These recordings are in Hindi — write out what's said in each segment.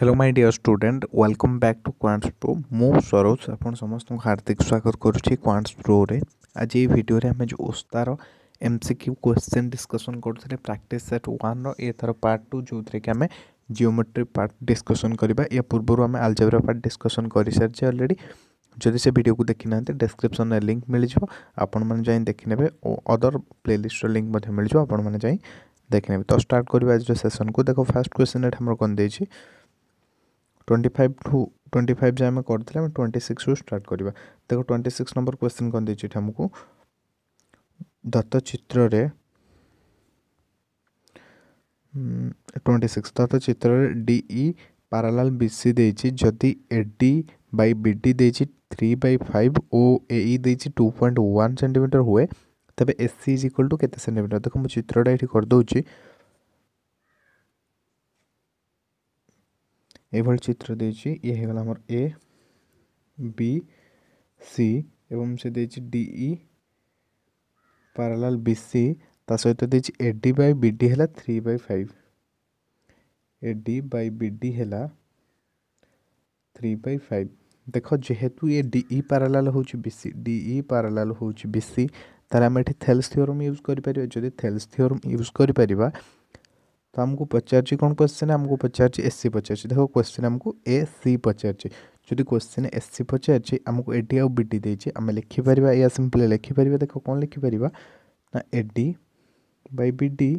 Hello my dear student welcome back to quants pro मु सरोज आप समस्त हार्दिक स्वागत करुच्ची क्वांट्स प्रो रे आज ये वीडियो रे हमें जो ओस्तार सिक्यू क्वेश्चन डिस्कसन करते प्राक्ट सेट वन रो पार्ट टू जो थे कि आम जिओमेट्री पार्ट डिस्कसन करवा या पूर्व आम आलजेब्रा पार्ट डिस्कसन कर सारी अलरेडी जदि से भिडियो को देखी ना डिस्क्रिप्सन लिंक मिल जाव आपण मैंने जाए देखने अदर लिस्टर लिंक मिल जाए आप देखने तो स्टार्ट करवा आज सेसन को देख फास्ट क्वेश्चन ये हमारे कौन देखिए twenty five two twenty five जे आम करते ट्वेंटी सिक्स रू स्टार्ट करवा देख ट्वेंटी सिक्स नंबर क्वेश्चन कौन देखिए आमको दत्त चित्र ट्वेंटी सिक्स दत्त चित्र डीई पारालाल बीसी देती जदि एडी बै बीडी देती थ्री बै फाइव ओ ए देती टू पॉइंट वन सेमिटर हुए तेज S C is equal to के सेमिटर देख मुझे चित्रटा ये करदे ଏଭଳି ଚିତ୍ର ଦେଇଛି ଇଏ ହେଇଗଲା ଆମର ଏ ବି ସି ଏବଂ ସେ ଦେଇଛି D E parallel B C ତା ସହିତ ଦେଇଛି A D by B D ହେଲା three by five A D by B D ହେଲା ଥ୍ରୀ ବାଇ ଫାଇଭ୍ ଦେଖ ଯେହେତୁ ଏ ଡି ଇ ପାରାଲାଲ ହେଉଛି B C D E parallel ହେଉଛି ବି ସି ତାହେଲେ ଆମେ ଏଠି ଥେଲ୍ସ ଥିଓରମ୍ ୟୁଜ୍ କରିପାରିବା ଯଦି ଥେଲ୍ସ ଥିଓରମ୍ ୟୁଜ୍ କରିପାରିବା तो आमको पचार कौन क्वेश्चन आमको पचार एस सी पचार देख क्वेश्चन आमको ए सी पचार जदि क्वेश्चन एस सी पचार आमको ए डी आई देखिए आम लिखिपर या सिंपली लिखिपर देख कौन लिखिपर ना A D by B D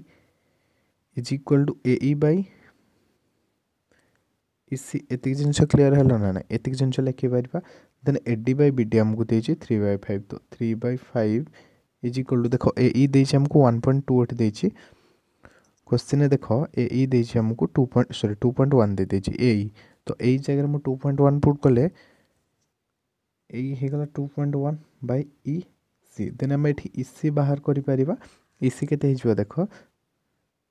is equal to A बसी एत जिन क्लीयर है ना ये जिन लिखिपर then A D by B D आमको देखिए थ्री बै फाइव तो three by five is equal to देख एमको वन पॉइंट टू एट देखिए क्वेश्चन देख ए देसी टू पॉइंट सरी टू पॉइंट वन दे यही e. तो यही जगह मुझे टू पॉइंट वन पुट कले यहीगला two point one by E C then आम ये इ बाहर कर इसी के देख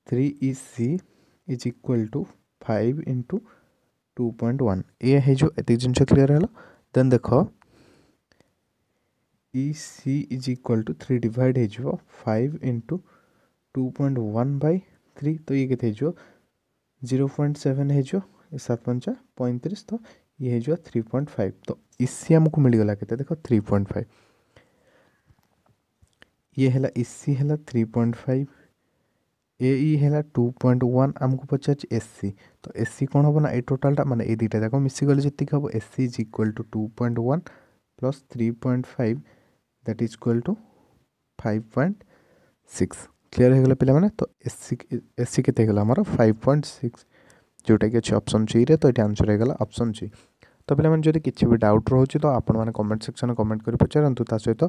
three EC is equal e two five into two point one ये ये जिन क्लीयर है e देन देख E is equal to three divide हो five into two point one by three तो ये कितने जो जीरो पॉइंट सेवेन है जो सात पंचा पैंतीस तो ये है जो थ्री पॉइंट फाइव तो इसी आमको मिलगला के देख थ्री पॉइंट फाइव ये है इसी है थ्री पॉइंट फाइव ए है टू पॉइंट वन आमको पचार एस तो एस कौन हम ना ये टोटालटा मैंने ये दुटा जाक मिसगले जी हम S is equal to two point one plus three point five that is equal to five point six clear ହୋଇଗଲା ପିଲାମାନେ ତ ଏସ୍ସି ଏସ୍ସି କେତେ ହୋଇଗଲା ଆମର ଫାଇଭ୍ ପଏଣ୍ଟ ସିକ୍ସ ଯେଉଁଟାକି ଅଛି ଅପସନ୍ ସିରେ ତ ଏଠି ଆନ୍ସର୍ ହୋଇଗଲା ଅପସନ୍ ସି ତ ପିଲାମାନେ ଯଦି କିଛି ବି ଡାଉଟ୍ ରହୁଛି ତ ଆପଣମାନେ କମେଣ୍ଟ ସେକ୍ସନ୍ରେ କମେଣ୍ଟ କରି ପଚାରନ୍ତୁ ତା ସହିତ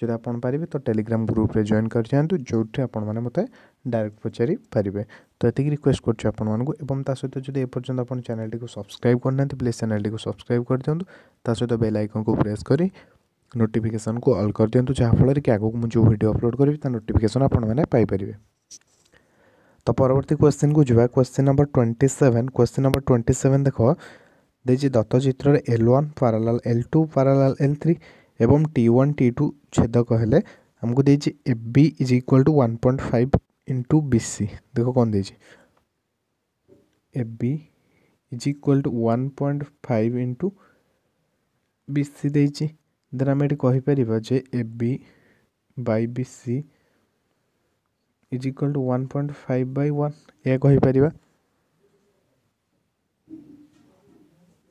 ଯଦି ଆପଣ ପାରିବେ ତ ଟେଲିଗ୍ରାମ ଗ୍ରୁପରେ ଜଏନ୍ କରିଯାଆନ୍ତୁ ଯେଉଁଠି ଆପଣମାନେ ମୋତେ ଡାଇରେକ୍ଟ ପଚାରି ପାରିବେ ତ ଏତିକି ରିକ୍ୱେଷ୍ଟ କରୁଛି ଆପଣମାନଙ୍କୁ ଏବଂ ତା ସହିତ ଯଦି ଏପର୍ଯ୍ୟନ୍ତ ଆପଣ ଚ୍ୟାନେଲଟିକୁ ସବସ୍କ୍ରାଇବ୍ କରିନାହାନ୍ତି ପ୍ଲିଜ୍ ଚ୍ୟାନେଲଟିକୁ ସବସ୍କ୍ରାଇବ୍ କରିଦିଅନ୍ତୁ ତା ସହିତ ବେଲ୍ ଆଇକନ୍କୁ ପ୍ରେସ୍ କରି नोटिफिकेसन को अल कर दिंतु जहाँफल कि आगे मुझे भिड अपलोड करी तर नोटिफिकेसन आपाने तो परवर्त क्वेश्चन को जावा question number twenty seven question number twenty seven देख देखिए दत्त चित्र L one parallel L two parallel L three एवं टी वन टी टू छेदक कहले आमको दे is equal to one point five into B C देख कौन देज equal to one point five into B C then ଆମେ ଏଠି କହିପାରିବା ଯେ A B by B C is equal to one point five by one ଏହା କହିପାରିବା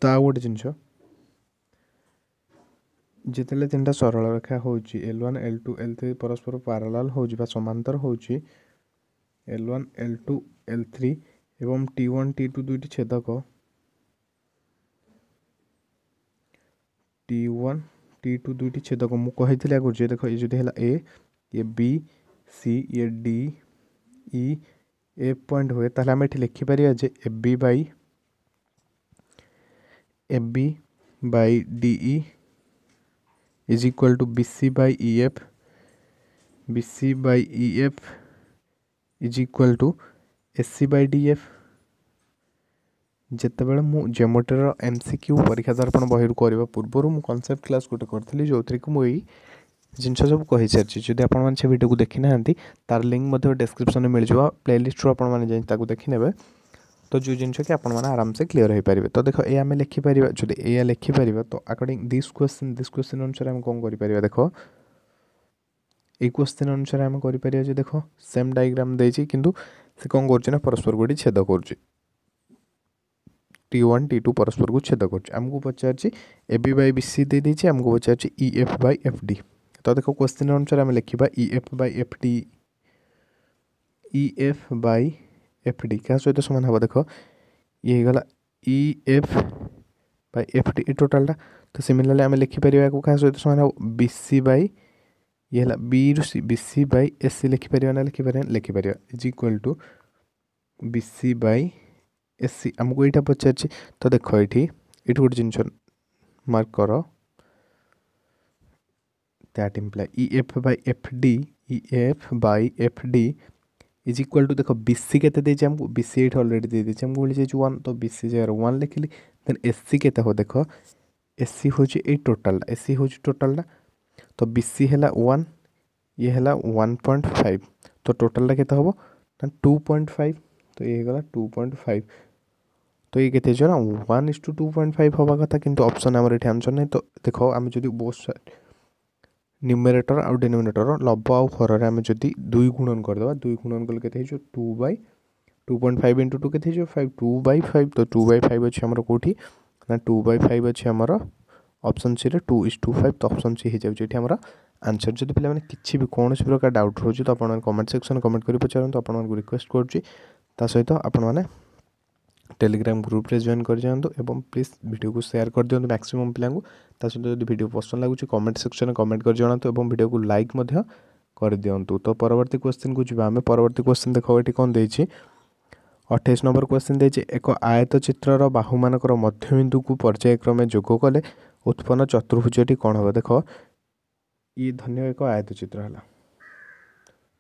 ତ ଆଉ ଗୋଟେ ଜିନିଷ ଯେତେବେଳେ ତିନିଟା ସରଳ ରେଖା ହେଉଛି L one L two L three ପରସ୍ପର ପାରାଲାଲ୍ ହେଉଛି ବା ସମାନ୍ତର ହେଉଛି L one L two L three ଏବଂ ଟି ୱାନ୍ ଟି ଟୁ ଦୁଇଟି ଛେଦକ ଟି ୱାନ୍ टी टू दुईट छेदक मुझे है आगे देख ये जो है ए ये बी सी ये डी इ ए पॉइंट हुए तेल आम ये लिखिपर जे A B by A B by D is equal to B C by F B C by F is equal to S C D F ଯେତେବେଳେ ମୁଁ ଜୋମାଟୋର ଏମ୍ ସି କ୍ୟୁ ପରୀକ୍ଷା ଦର୍ପଣ ବହିରୁ କରିବା ପୂର୍ବରୁ ମୁଁ କନସେପ୍ଟ କ୍ଲାସ୍ ଗୋଟେ କରିଥିଲି ଯେଉଁଥିରେ କି ମୁଁ ଏଇ ଜିନିଷ ସବୁ କହିସାରିଛି ଯଦି ଆପଣମାନେ ସେ ଭିଡ଼ିଓକୁ ଦେଖିନାହାନ୍ତି ତା'ର ଲିଙ୍କ୍ ମଧ୍ୟ ଡେସ୍କ୍ରିପ୍ସନ୍ରେ ମିଳିଯିବ ପ୍ଲେଲିଷ୍ଟରୁ ଆପଣମାନେ ଯାଇ ତାକୁ ଦେଖିନେବେ ତ ଯେଉଁ ଜିନିଷ କି ଆପଣମାନେ ଆରାମସେ କ୍ଲିଅର୍ ହୋଇପାରିବେ ତ ଦେଖ ଏ ଆମେ ଲେଖିପାରିବା ଯଦି ଏଇଆ ଲେଖିପାରିବା ତ according this question this question ଅନୁସାରେ ଆମେ କ'ଣ କରିପାରିବା ଦେଖ ଏଇ କ୍ୱେଶ୍ଚିନ୍ ଅନୁସାରେ ଆମେ କରିପାରିବା ଯେ ଦେଖ ସେମ୍ ଡାଇଗ୍ରାମ୍ ଦେଇଛି କିନ୍ତୁ ସେ କ'ଣ କରୁଛି ନା ପରସ୍ପର ଗୋଟେ ଛେଦ କରୁଛି टी वन टी टू परस्पर को छेद करमको पचार e e e A B by B C दे आमको पचार इ एफ बै एफ डी तो देख क्वेश्चन अनुसार आम लिखा E F by F D E F by F D क्या सहित सामान हम देख ये गला E F by F D टोटालटा तो सीमिलरली आम लिखिपर क्या सहित सामान हम बी सी बै ये बी रु सी बी सी बै एस सी लिखिपर ना लिखिपर लिखिपर is equal to B C by AC ଆମକୁ ଏଇଟା ପଚାରିଛି ତ ଦେଖ ଏଇଠି ଏଇଠି ଗୋଟେ ଜିନିଷ ମାର୍କ କର that imply E F by F D E F by F is equal to देख बी सी के बी सी ये अलरेडी दे वन तो बी सी जगह वन लिखिली देन एस सी के हो देख एस सी हूँ ये टोटालटा एस सी हूँ टोटालटा तो बी सी है वन ये है वन पॉइंट फाइव तो टोटालटा के टू पॉइंट फाइव तो ये गला टू पॉइंट फाइव তো এই ক্ষেত্রে যে one is two two point five হওয়া কথা কিন্তু অপসନ୍ আমার এটি আনসর ନାହିଁ ତ ଦେଖ ଆମେ ଯଦି ବୋଥ୍ ସାଇଡ୍ নিউমেরেটর আর ডেনোমিনেটর লব আউ হররে আমি যদি দুই গুণন করদেবা দুই গুণন কলে কেতে হয়েছে two by two point five into two কেতে হয়েছে ফাইভ টু বাই ফাইভ তো টু বাই ফাইভ আছে আমার কোটি না টু বাই ফাইভ আছে আমার অপসন সিরে টু ইস টু ফাইভ তো অপসন সি হয়ে যাচ্ছে এটি আমার আনসর যদি পিলামানে কিছু বি কোণী প্রকার ডাউট রয়েছে তো আপনার কমেন্ট সেকশন কমেন্ট করে পচারন্তু আপনার রিকোয়েস্ট করছি তা সহিত আপনার টেলিগ্রাম গ্রুপে জয়েন କରିଯାଆନ୍ତୁ ଏବଂ ପ୍ଲିଜ୍ ଭିଡ଼ିଓକୁ ସେୟାର କରିଦିଅନ୍ତୁ ମ୍ୟାକ୍ସିମମ୍ ପିଲାଙ୍କୁ ତା ସହିତ ଯଦି ଭିଡ଼ିଓ ପସନ୍ଦ ଲାଗୁଛି କମେଣ୍ଟ ସେକ୍ସନ୍ରେ କମେଣ୍ଟ କରି ଜଣାନ୍ତୁ ଏବଂ ଭିଡ଼ିଓକୁ ଲାଇକ୍ ମଧ୍ୟ କରିଦିଅନ୍ତୁ ତ ପରବର୍ତ୍ତୀ କ୍ୱେଶ୍ଚିନ୍କୁ ଯିବା ଆମେ ପରବର୍ତ୍ତୀ କ୍ୱେଶ୍ଚିନ୍ ଦେଖ ଏଠି କ'ଣ ଦେଇଛି ଅଠେଇଶ ନମ୍ବର କ୍ୱେଶ୍ଚିନ୍ ଦେଇଛି ଏକ ଆୟତ ଚିତ୍ରର ବାହୁମାନଙ୍କର ମଧ୍ୟବିନ୍ଦୁକୁ ପର୍ଯ୍ୟାୟକ୍ରମେ ଯୋଗ କଲେ ଉତ୍ପନ୍ନ ଚତୁର୍ଭୁଜଟି କ'ଣ ହେବ ଦେଖ ଇଏ ଧନ୍ୟ ଏକ ଆୟତ ଚିତ୍ର ହେଲା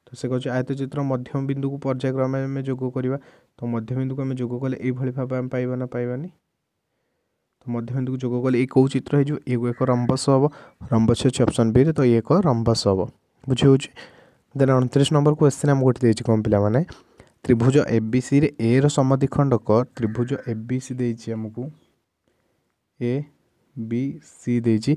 ତ ସେ କହୁଛି ଆୟତ ଚିତ୍ର ମଧ୍ୟମ ବିନ୍ଦୁକୁ ପର୍ଯ୍ୟାୟକ୍ରମେ ଆମେ ଯୋଗ କରିବା ତ ମଧ୍ୟବିନ୍ଦୁକୁ ଆମେ ଯୋଗ କଲେ ଏଇଭଳି ଭାବେ ଆମେ ପାଇବା ନା ପାଇବାନି ତ ମଧ୍ୟବିନ୍ଦୁକୁ ଯୋଗ କଲେ ଏଇ କେଉଁ ଚିତ୍ର ହେଇଯିବ ଏକୁ ଏକ ରମ୍ବସ ହେବ ରମ୍ବସ ଅଛି ଅପସନ୍ ବିରେ ତ ଇଏ ଏକ ରମ୍ବସ ହେବ ବୁଝି ହେଉଛି ଦେନ୍ ଅଣତିରିଶ ନମ୍ବର କ୍ୱେଶ୍ଚିନ୍ ଆମକୁ ଗୋଟେ ଦେଇଛି କ'ଣ ପିଲାମାନେ ତ୍ରିଭୁଜ ଏବିସିରେ ଏର ସମଦ୍ୱିଖଣ୍ଡକ ତ୍ରିଭୁଜ ଏବିସି ଦେଇଛି ଆମକୁ ଏ ବି ସି ଦେଇଛି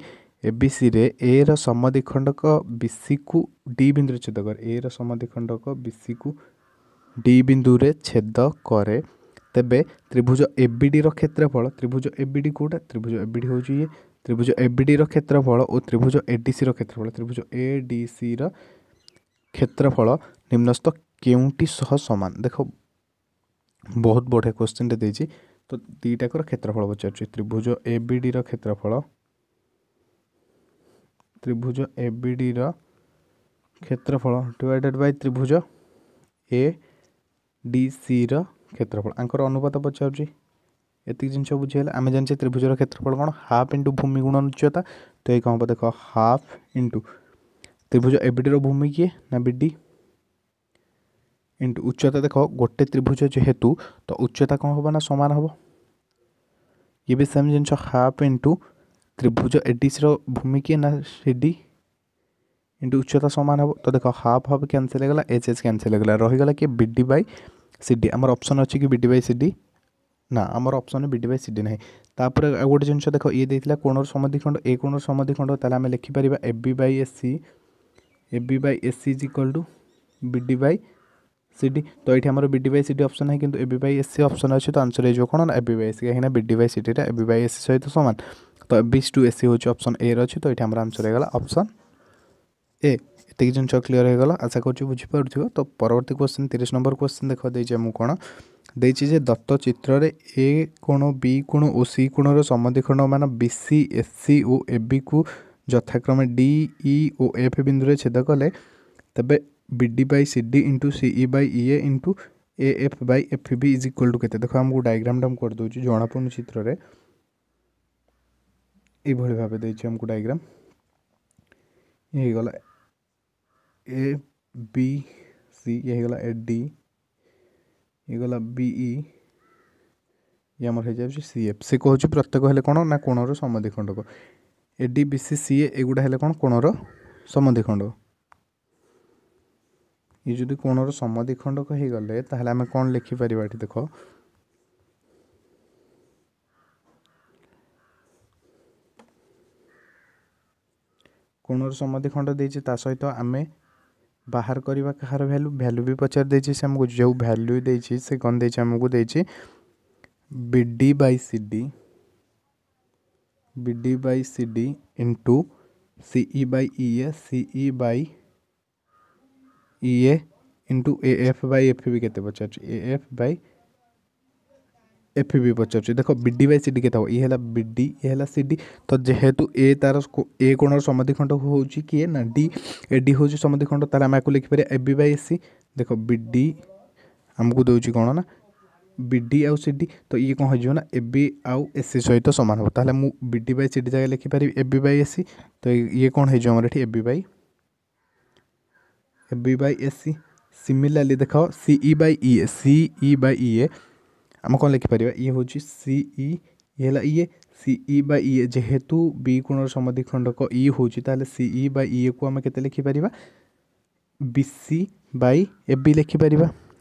ଏବିସିରେ ଏର ସମଦ୍ୱିଖଣ୍ଡକ ବିସିକୁ ଡି ବିନ୍ଦୁରେ ଛେଦ କରେ ଏର ସମଦ୍ୱିଖଣ୍ଡକ ବିସିକୁ ଡି ବିନ୍ଦୁରେ ଛେଦ କରେ ତେବେ ତ୍ରିଭୁଜ ଏବିଡ଼ିର କ୍ଷେତ୍ରଫଳ ତ୍ରିଭୁଜ ଏବିଡ଼ି କେଉଁଟା ତ୍ରିଭୁଜ ଏବିଡ଼ି ହେଉଛି ଇଏ ତ୍ରିଭୁଜ ଏବିଡ଼ିର କ୍ଷେତ୍ରଫଳ ଓ ତ୍ରିଭୁଜ ଏଡିସିର କ୍ଷେତ୍ରଫଳ ତ୍ରିଭୁଜ ଏଡିସିର କ୍ଷେତ୍ରଫଳ ନିମ୍ନସ୍ଥ କେଉଁଟି ସହ ସମାନ ଦେଖ ବହୁତ ବଢ଼ିଆ କୋଶ୍ଚିନ୍ଟେ ଦେଇଛି ତ ଦୁଇଟାକର କ୍ଷେତ୍ରଫଳ ପଚାରୁଛି ତ୍ରିଭୁଜ ଏବିଡ଼ିର କ୍ଷେତ୍ରଫଳ ତ୍ରିଭୁଜ ଏବିଡ଼ିର କ୍ଷେତ୍ରଫଳ ଡିଭାଇଡ଼େଡ଼ ବାଇ ତ୍ରିଭୁଜ ଏ ଡି ସିର କ୍ଷେତ୍ରଫଳ ଆଙ୍କର ଅନୁପାତ ପଚାରୁଛି ଏତିକି ଜିନିଷ ବୁଝିଗଲେ ଆମେ ଜାଣିଛେ ତ୍ରିଭୁଜର କ୍ଷେତ୍ରଫଳ କ'ଣ ହାଫ୍ ଇଣ୍ଟୁ ଭୂମି ଗୁଣ ଉଚ୍ଚତା ତ ଏଇ କ'ଣ ହେବ ଦେଖ ହାଫ୍ ଇଣ୍ଟୁ ତ୍ରିଭୁଜ ଏବିଡ଼ିର ଭୂମି କିଏ ନା ବିଡ଼ି ଇଣ୍ଟୁ ଉଚ୍ଚତା ଦେଖ ଗୋଟେ ତ୍ରିଭୁଜ ଯେହେତୁ ତ ଉଚ୍ଚତା କ'ଣ ହେବ ନା ସମାନ ହେବ ଇଏ ବି ସେମ୍ ଜିନିଷ ହାଫ୍ ଇଣ୍ଟୁ ତ୍ରିଭୁଜ ଏଡ଼ିସିର ଭୂମି କିଏ ନା ସିଡ଼ି इंटु उच्चता सामान हे तो देख हाफ हाफ कैनसल होगा एच एच कैनसल होगा रहीगला किए बिडी बै सी डी आमर अप्सन अच्छी कि बिडी बै सी डी ना आमर option BD by C D ना तापर गोटे जिन देख ये देता समाधि खंड ए कोणर समद्विखंड तेल आम लिखिपर A by S C A by S C is equal to BD by C D तो ये आम BD by C D option है कि A B by S C option अच्छे तो आंसर हो कौन ए बै एस सी कहीं BD by C D A by S C सहित सामान तो बीस टू एस सी हूँ ए रही तो ये आम आंसर होगा अप्सन ଏ ଏତିକି ଜିନିଷ କ୍ଲିଅର୍ ହୋଇଗଲା ଆଶା କରୁଛି ବୁଝିପାରୁଥିବ ତ ପରବର୍ତ୍ତୀ କ୍ୱେଶ୍ଚିନ୍ ତିରିଶ ନମ୍ବର କ୍ୱେଶ୍ଚିନ୍ ଦେଖ ଦେଇଛି ମୁଁ କ'ଣ ଦେଇଛି ଯେ ଦତ୍ତ ଚିତ୍ରରେ ଏ କୋଣ ବି କୋଣ ଓ ସି କୋଣର ସମଧିକୋଣ ମାନ ବି ସି ଏସ୍ ସି ଓ ଏ ବିକୁ ଯଥାକ୍ରମେ ଡି ଇ ଓ ଏଫ୍ ବିନ୍ଦୁରେ ଛେଦ କଲେ ତେବେ B D by C D into C E by E A into A F by F B is equal to କେତେ ଦେଖ ଆମକୁ ଡାଇଗ୍ରାମଟା ମୁଁ କରିଦେଉଛି ଜଣାପଡ଼ୁନି ଚିତ୍ରରେ এইভাবে ভাবে দিয়েছি আমাকে ডায়াগ্রাম হয়ে গেল ಎ ಬಿ ಸಿ এইগুলা এ ডি এইগুলা বি ই ଇଏ ଆମର ହେଇଯାଉଛି ସି ଏଫ୍ ସେ କହୁଛି ପ୍ରତ୍ୟେକ ହେଲେ କ'ଣ ନା କୋଣର ସମଦ୍ୱିଖଣ୍ଡକ A D B C C A ଏଗୁଡ଼ା ହେଲେ କ'ଣ କୋଣର ସମଦ୍ୱିଖଣ୍ଡକ ଇଏ ଯଦି କୋଣର ସମଦ୍ୱିଖଣ୍ଡକ ହେଇଗଲେ ତାହେଲେ ଆମେ କ'ଣ ଲେଖିପାରିବା ଏଠି ଦେଖ କୋଣର ସମଦ୍ୱିଖଣ୍ଡ ଦେଇଛି ତା ସହିତ ଆମେ ବାହାର କରିବା କାହାର ଭ୍ୟାଲୁ ଭ୍ୟାଲୁ ବି ପଚାରି ଦେଇଛି ସେ ଆମକୁ ଯେଉଁ ଭ୍ୟାଲୁ ଦେଇଛି ସେ କ'ଣ ଦେଇଛି ଆମକୁ ଦେଇଛି B D by C D B D by C D into CE by E A CE by E A into A F by F B କେତେ ପଚାରୁଛି ଏ ଏଫ୍ ବାଇ एफपीबी ପଚାରୁଛି ଦେଖ ବିଡି ବାଇ ସିଡି କେତେ ହେବ ଇଏ ହେଲା ବିଡି ଇଏ ହେଲା ସିଡି ତ ଯେହେତୁ ଏ ତାର ଏ କୋଣର ସମଧିଖଣ୍ଡ ହେଉଛି କିଏ ନା ଡି ଏ ଡି ହେଉଛି ସମଧିଖଣ୍ଡ ତାହେଲେ ଆମେ ଆକୁ ଲେଖିପାରିବା ଏବି ବାଇ ଏସି ଦେଖ ବିଡି ଆମକୁ ଦେଉଛି କ'ଣ ନା ବିଡି ଆଉ ସିଡି ତ ଇଏ କ'ଣ ହେଇଯିବ ନା ଏବି ଆଉ ଏସି ସହିତ ସମାନ ହେବ ତାହେଲେ ମୁଁ ବିଡି ବାଇ ସିଡି ଜାଗାରେ ଲେଖିପାରିବି ଏବି ବାଇ ଏସି ତ ଇଏ କ'ଣ ହେଇଯିବ ଆମର ଏଠି AB by AB by AC similarly ଦେଖ ସିଇ ବାଇ ଇଏ ସିଇ ବାଇ ଇଏ आम कौन लिखिपर ई हूँ सीई ये इे सीई बाए जेहेतु बी कोण समाधि खंडक इ हो तेल बाए को आम के लिखिपर बी सी बै ए लिखिपर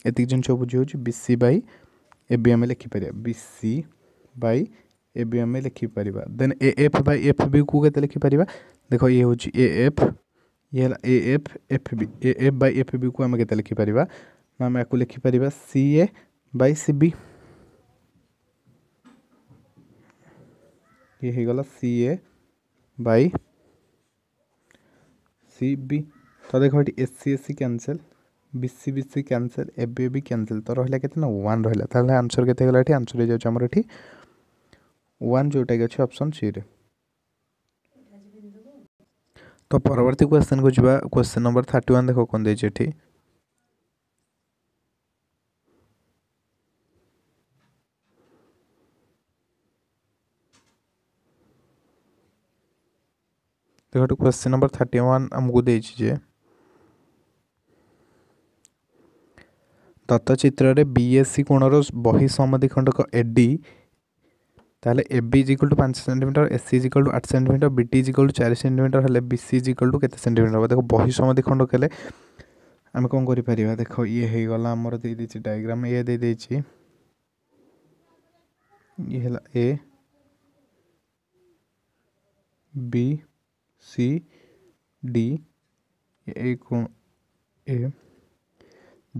एक जिन बुझे बी सी बै ए आम लिखिपर बी सी बै ए लिखिपर then F by F B को लिखिपर देख ये हूँ ए एफ ये A F F B A F by F B को आम के लिखिपर ना आम या लिखिपर सी ए बै सी बी ଇଏ ହେଇଗଲା C A by C B ତ ଦେଖ ଏଠି S C S C cancel B C B C cancel ଏବେ ବି କ୍ୟାନସେଲ୍ ତ ରହିଲା କେତେ ନା ୱାନ୍ ରହିଲା ତାହେଲେ ଆନ୍ସର୍ କେତେ ହେଇଗଲା ଏଠି ଆନ୍ସର୍ ହେଇଯାଉଛି ଆମର ଏଠି ୱାନ୍ ଯେଉଁଟାକି ଅଛି ଅପସନ୍ ସିରେ ତ ପରବର୍ତ୍ତୀ କ୍ୱେଶ୍ଚନ୍କୁ ଯିବା କ୍ୱେଶ୍ଚନ୍ ନମ୍ବର ଥାର୍ଟି ୱାନ୍ ଦେଖ କ'ଣ ଦେଇଛି ଏଠି they go to question number 31 ಅಮ್ಗುದೇಜಿಜೆ ଦତ୍ତଚିତ୍ରରେ ବି ଏସ୍ ସି କୋଣର ବହି ସମଧିଖଣ୍ଡକ ଏ ଡି ତାହେଲେ ଏ ବି ଇଜିକାଲ୍ ଟୁ ପାଞ୍ଚ centimetre S C is equal to ଆଠ centimetre B T is equal to ଚାରି ସେଣ୍ଟିମିଟର ହେଲେ ବି ସି ଇଜିକାଲ୍ ଟୁ କେତେ ସେଣ୍ଟିମିଟର ହେବ ଦେଖ ବହି ସମଧିଖଣ୍ଡକ ହେଲେ ଆମେ କ'ଣ କରିପାରିବା ଦେଖ ଇଏ ହେଇଗଲା ଆମର ଦେଇଦେଇଛି ଡାଇଗ୍ରାମ୍ ଏ ଦେଇଦେଇଛି ଇଏ ହେଲା ଏ ବି सी डी ଏ ଏ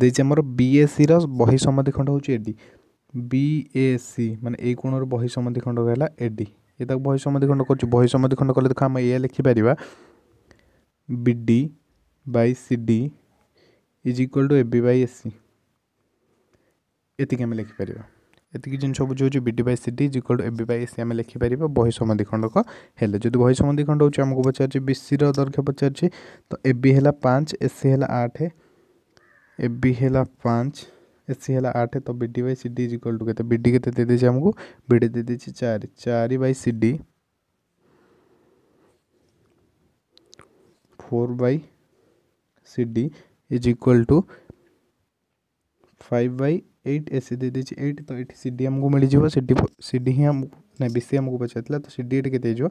ଦେଇଛି ଆମର ବିଏସିର ବହି ସମାଧି ଖଣ୍ଡ ହେଉଛି ଏଡି ବିଏସି ମାନେ ଏଇ କୋଣର ବହି ସମାଧି ଖଣ୍ଡକ ହେଲା ଏଡି ଏ ତାକୁ ବହି ସମାଧି ଖଣ୍ଡ କରୁଛୁ ବହି ସମାଧି ଖଣ୍ଡ କଲେ ଦେଖ ଆମେ ଏଇଆ ଲେଖିପାରିବା BD by C D is equal to A B by AC ଏତିକି ଆମେ ଲେଖିପାରିବା ଏତିକି ଜିନିଷ ବୁଝାଉଛି B D by C D equal to A B by A C ଆମେ ଲେଖିପାରିବା ବହି ସମନ୍ଧି ଖଣ୍ଡକ ହେଲେ ଯଦି ବହି ସମନ୍ଧି ଖଣ୍ଡ ହେଉଛି ଆମକୁ ପଚାରିଛି ବି ସିର ଦୈର୍ଘ୍ୟ ପଚାରିଛି ତ ଏ ବି ହେଲା ପାଞ୍ଚ ଏ ସି ହେଲା ଆଠ ଏ ବି ହେଲା ପାଞ୍ଚ ଏ ସି ହେଲା ଆଠ ତ B D by C D equal to କେତେ ବି ଡି କେତେ ଦେଇଦେଇଛି ଆମକୁ ବି ଡି ଦେଇଦେଇଛି ଚାରି ଚାରି by C D four by C D is equal to five by eight AC दे एट तो ये सी डी आमको मिल सी डी हम ना बी सी आमको पचार तो सी डी एट के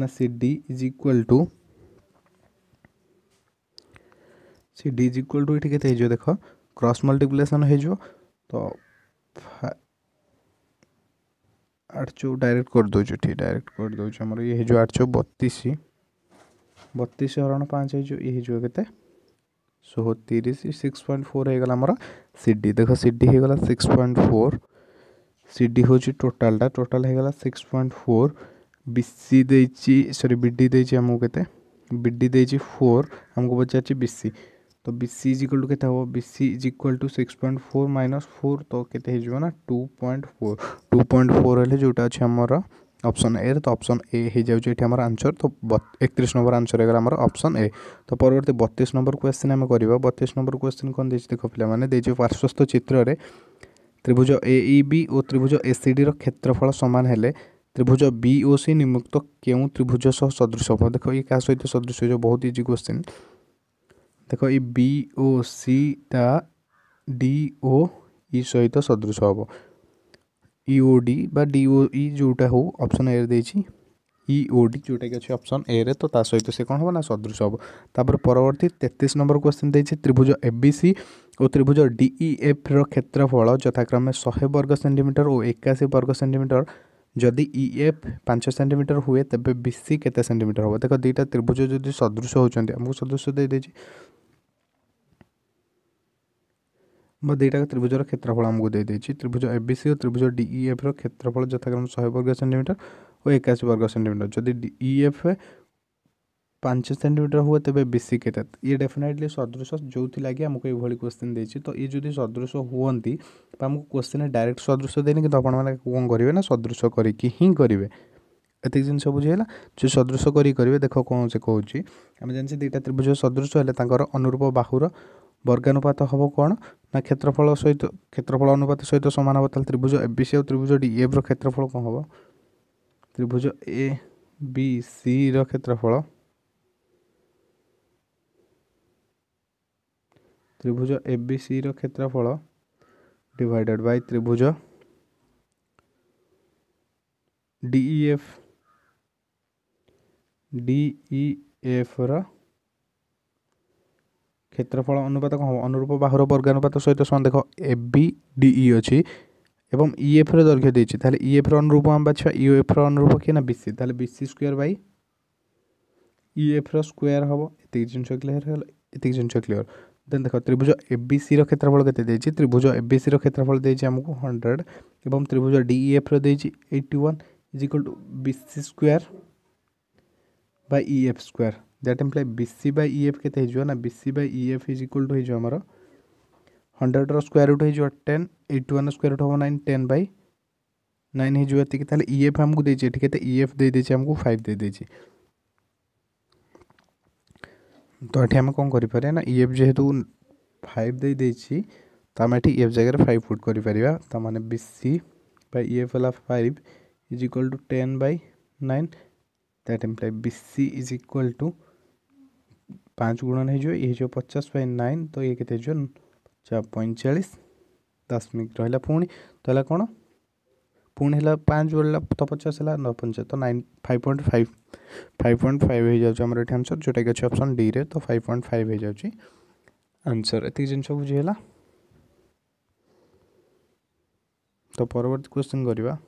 ना C D is equal to C D is equal to ये के देख क्रस मल्टीप्लिकेसन हो तो आठ चौ डायरेक्ट कर दौ डायरेक्ट कर दौर ये आठ चौ बतीस बतीस हरण पाँच ये के सो तीस सिक्स पॉइंट फोर होगा आमर सीडी देख सीडी होगा सिक्स पॉइंट फोर सीडी हूँ टोटालटा टोटाल होगा सिक्स पॉइंट फोर बीसी दे सरी विडी दे आमको के बीडी दे फोर आमको पचार बीसी तो बीसी इज इक्वल टू के हम BC is two six point four minus four तो के two point four two point four है जोटा अच्छे आमर ଅପସନ୍ ଏରେ ତ ଅପସନ୍ ଏ ହେଇଯାଉଛି ଏଠି ଆମର ଆନ୍ସର୍ ତ ଏକତିରିଶ ନମ୍ବର ଆନ୍ସର୍ ହେଇଗଲା ଆମର ଅପସନ୍ ଏ ତ ପରବର୍ତ୍ତୀ ବତିଶ ନମ୍ବର କ୍ୱେଶ୍ଚିନ୍ ଆମେ କରିବା ବତିଶ ନମ୍ବର କ୍ୱେଶ୍ଚିନ୍ କ'ଣ ଦେଇଛି ଦେଖ ପିଲାମାନେ ଦେଇଛି ପାର୍ଶ୍ୱସ୍ଥ ଚିତ୍ରରେ ତ୍ରିଭୁଜ ଏ ଇ ବି ଓ ତ୍ରିଭୁଜ ଏ ସି ଡିର କ୍ଷେତ୍ରଫଳ ସମାନ ହେଲେ ତ୍ରିଭୁଜ ବି ଓ ସି ନିମୁକ୍ତ କେଉଁ ତ୍ରିଭୁଜ ସହ ସଦୃଶ ହେବ ଦେଖ ଇଏ କାହା ସହିତ ସଦୃଶ ହେଇଯିବ ବହୁତ ଇଜି କ୍ୱେଶ୍ଚିନ୍ ଦେଖ ଏଇ ବି ଓ ସିଟା ଡି ଓ ଇ ସହିତ ସଦୃଶ ହେବ इओडी डीओई जोटा होप्शन ए रही इओडी जोटा कि अच्छे अप्सन ए रे तो सहित से कौन हम ना सदृश हम तापर परवर्त तेतीस नंबर क्वेश्चन देखिए त्रिभुज ए सी और त्रिभुज डीईएफ रेत्रफल यथाक्रमे शहे वर्ग सेमिटर और एकाशी वर्ग सेमिटर जदि इएफ पांच सेमिटर हुए तेज बी सी केमिटर हे देख दुईटा त्रिभुज जो सदृश होती आमको सदृश दे दीजिए ବା ଦୁଇଟାକ ତ୍ରିଭୁଜର କ୍ଷେତ୍ରଫଳ ଆମକୁ ଦେଇଦେଇଛି ତ୍ରିଭୁଜ ଏ ବି ସି ଓ ତ୍ରିଭୁଜ ଡିଇଏଫ୍ର କ୍ଷେତ୍ରଫଳ ଯଥାକ୍ରମ ଶହେ ବର୍ଗ ସେଣ୍ଟିମିଟର ଓ ଏକାଅଶୀ ବର୍ଗ ସେଣ୍ଟିମିଟର ଯଦି ଡିଇଏଫ୍ ପାଞ୍ଚ ସେଣ୍ଟିମିଟର ହୁଏ ତେବେ ବିସି କେତେ ଇଏ ଡେଫିନାଇଟଲି ସଦୃଶ ଯେଉଁଥିଲାଗି ଆମକୁ ଏଇଭଳି କୋଶ୍ଚିନ୍ ଦେଇଛି ତ ଇଏ ଯଦି ସଦୃଶ ହୁଅନ୍ତି ବା ଆମକୁ କୋଶ୍ଚିନ୍ରେ ଡାଇରେକ୍ଟ ସଦୃଶ ଦେଇନି କିନ୍ତୁ ଆପଣମାନେ କ'ଣ କରିବେ ନା ସଦୃଶ କରିକି ହିଁ କରିବେ ଏତିକି ଜିନିଷ ବୁଝିହେଲା ଯେଉଁ ସଦୃଶ କରିକି କରିବେ ଦେଖ କ'ଣ ସେ କହୁଛି ଆମେ ଜାଣିଛେ ଦୁଇଟା ତ୍ରିଭୁଜ ସଦୃଶ ହେଲେ ତାଙ୍କର ଅନୁରୂପ ବାହୁର ବର୍ଗାନୁପାତ ହେବ କ'ଣ ନା କ୍ଷେତ୍ରଫଳ ସହିତ କ୍ଷେତ୍ରଫଳ ଅନୁପାତ ସହିତ ସମାନ ହେବ ତାହେଲେ ତ୍ରିଭୁଜ ଏ ବି ସି ଆଉ ତ୍ରିଭୁଜ ଡି ଏଫ୍ର କ୍ଷେତ୍ରଫଳ କ'ଣ ହେବ ତ୍ରିଭୁଜ ଏ ବି ସିର କ୍ଷେତ୍ରଫଳ ত্রিভুজ এবিসি র ক্ষেত্রফল ডিভাইডেড বাই ত্রিভুজ ডিইএফ ডিইএফ র କ୍ଷେତ୍ରଫଳ ଅନୁପାତ କ'ଣ ହେବ ଅନୁରୂପ ବାହୁର ବର୍ଗାନୁପାତ ସହିତ ସମାନ ଦେଖ ଏ ବି ଡି ଇ ଅଛି ଏବଂ ଇ ଏଫ୍ର ଦୈର୍ଘ୍ୟ ଦେଇଛି ତାହେଲେ ଇ ଏଫ୍ର ଅନୁରୂପ ଆମେ ବାଛିବା ଇ ଏଫ୍ର ଅନୁରୂପ କିଏ ନା ବିସି ତାହେଲେ ବିସି ସ୍କୋୟାର ବାଇ ଇ ଏଫ୍ର ସ୍କୋୟାର ହେବ ଏତିକି ଜିନିଷ କ୍ଲିୟର ହେଇଗଲା ଏତିକି ଜିନିଷ କ୍ଲିୟର ଦେନ୍ ଦେଖ ତ୍ରିଭୁଜ ଏବିସିର କ୍ଷେତ୍ରଫଳ କେତେ ଦେଇଛି ତ୍ରିଭୁଜ ଏବିସିର କ୍ଷେତ୍ରଫଳ ଦେଇଛି ଆମକୁ ହଣ୍ଡ୍ରେଡ଼ ଏବଂ ତ୍ରିଭୁଜ ଡିଇଏଫ୍ର ଦେଇଛି ଏଇଟି one is equal to BC square by E F square that imply B by EF के ना B C by E F is equal to हो हंड्रेड स्क्वयर रुट हो ten eight one square root हम नाइन टेन बै नाइन होती है इ एफ आमको देखिए ठीक है इ एफ दे आमको फाइव दे तो ये आम कौन कर इ जेहे जेहेतु फाइव दे तो आम ये जगह फाइव फुट कर मैंने बी सी बै इ एफ है five is equal to ten by nine that imply B C is equal to पाँच गुणन हो जो पचास बै नाइन तो ये के पैंचाश दशमिक रहा पुणी तो है कौन पुणी है पाँच बढ़ला तो पचास है न पचास तो nine five point five five point five हो जाए आंसर जोटा कि अच्छे अप्सन डी तो फाइव पॉइंट फाइव हो जाए आंसर एति जिन बुझेगा तो परवर्त क्वेश्चन करवा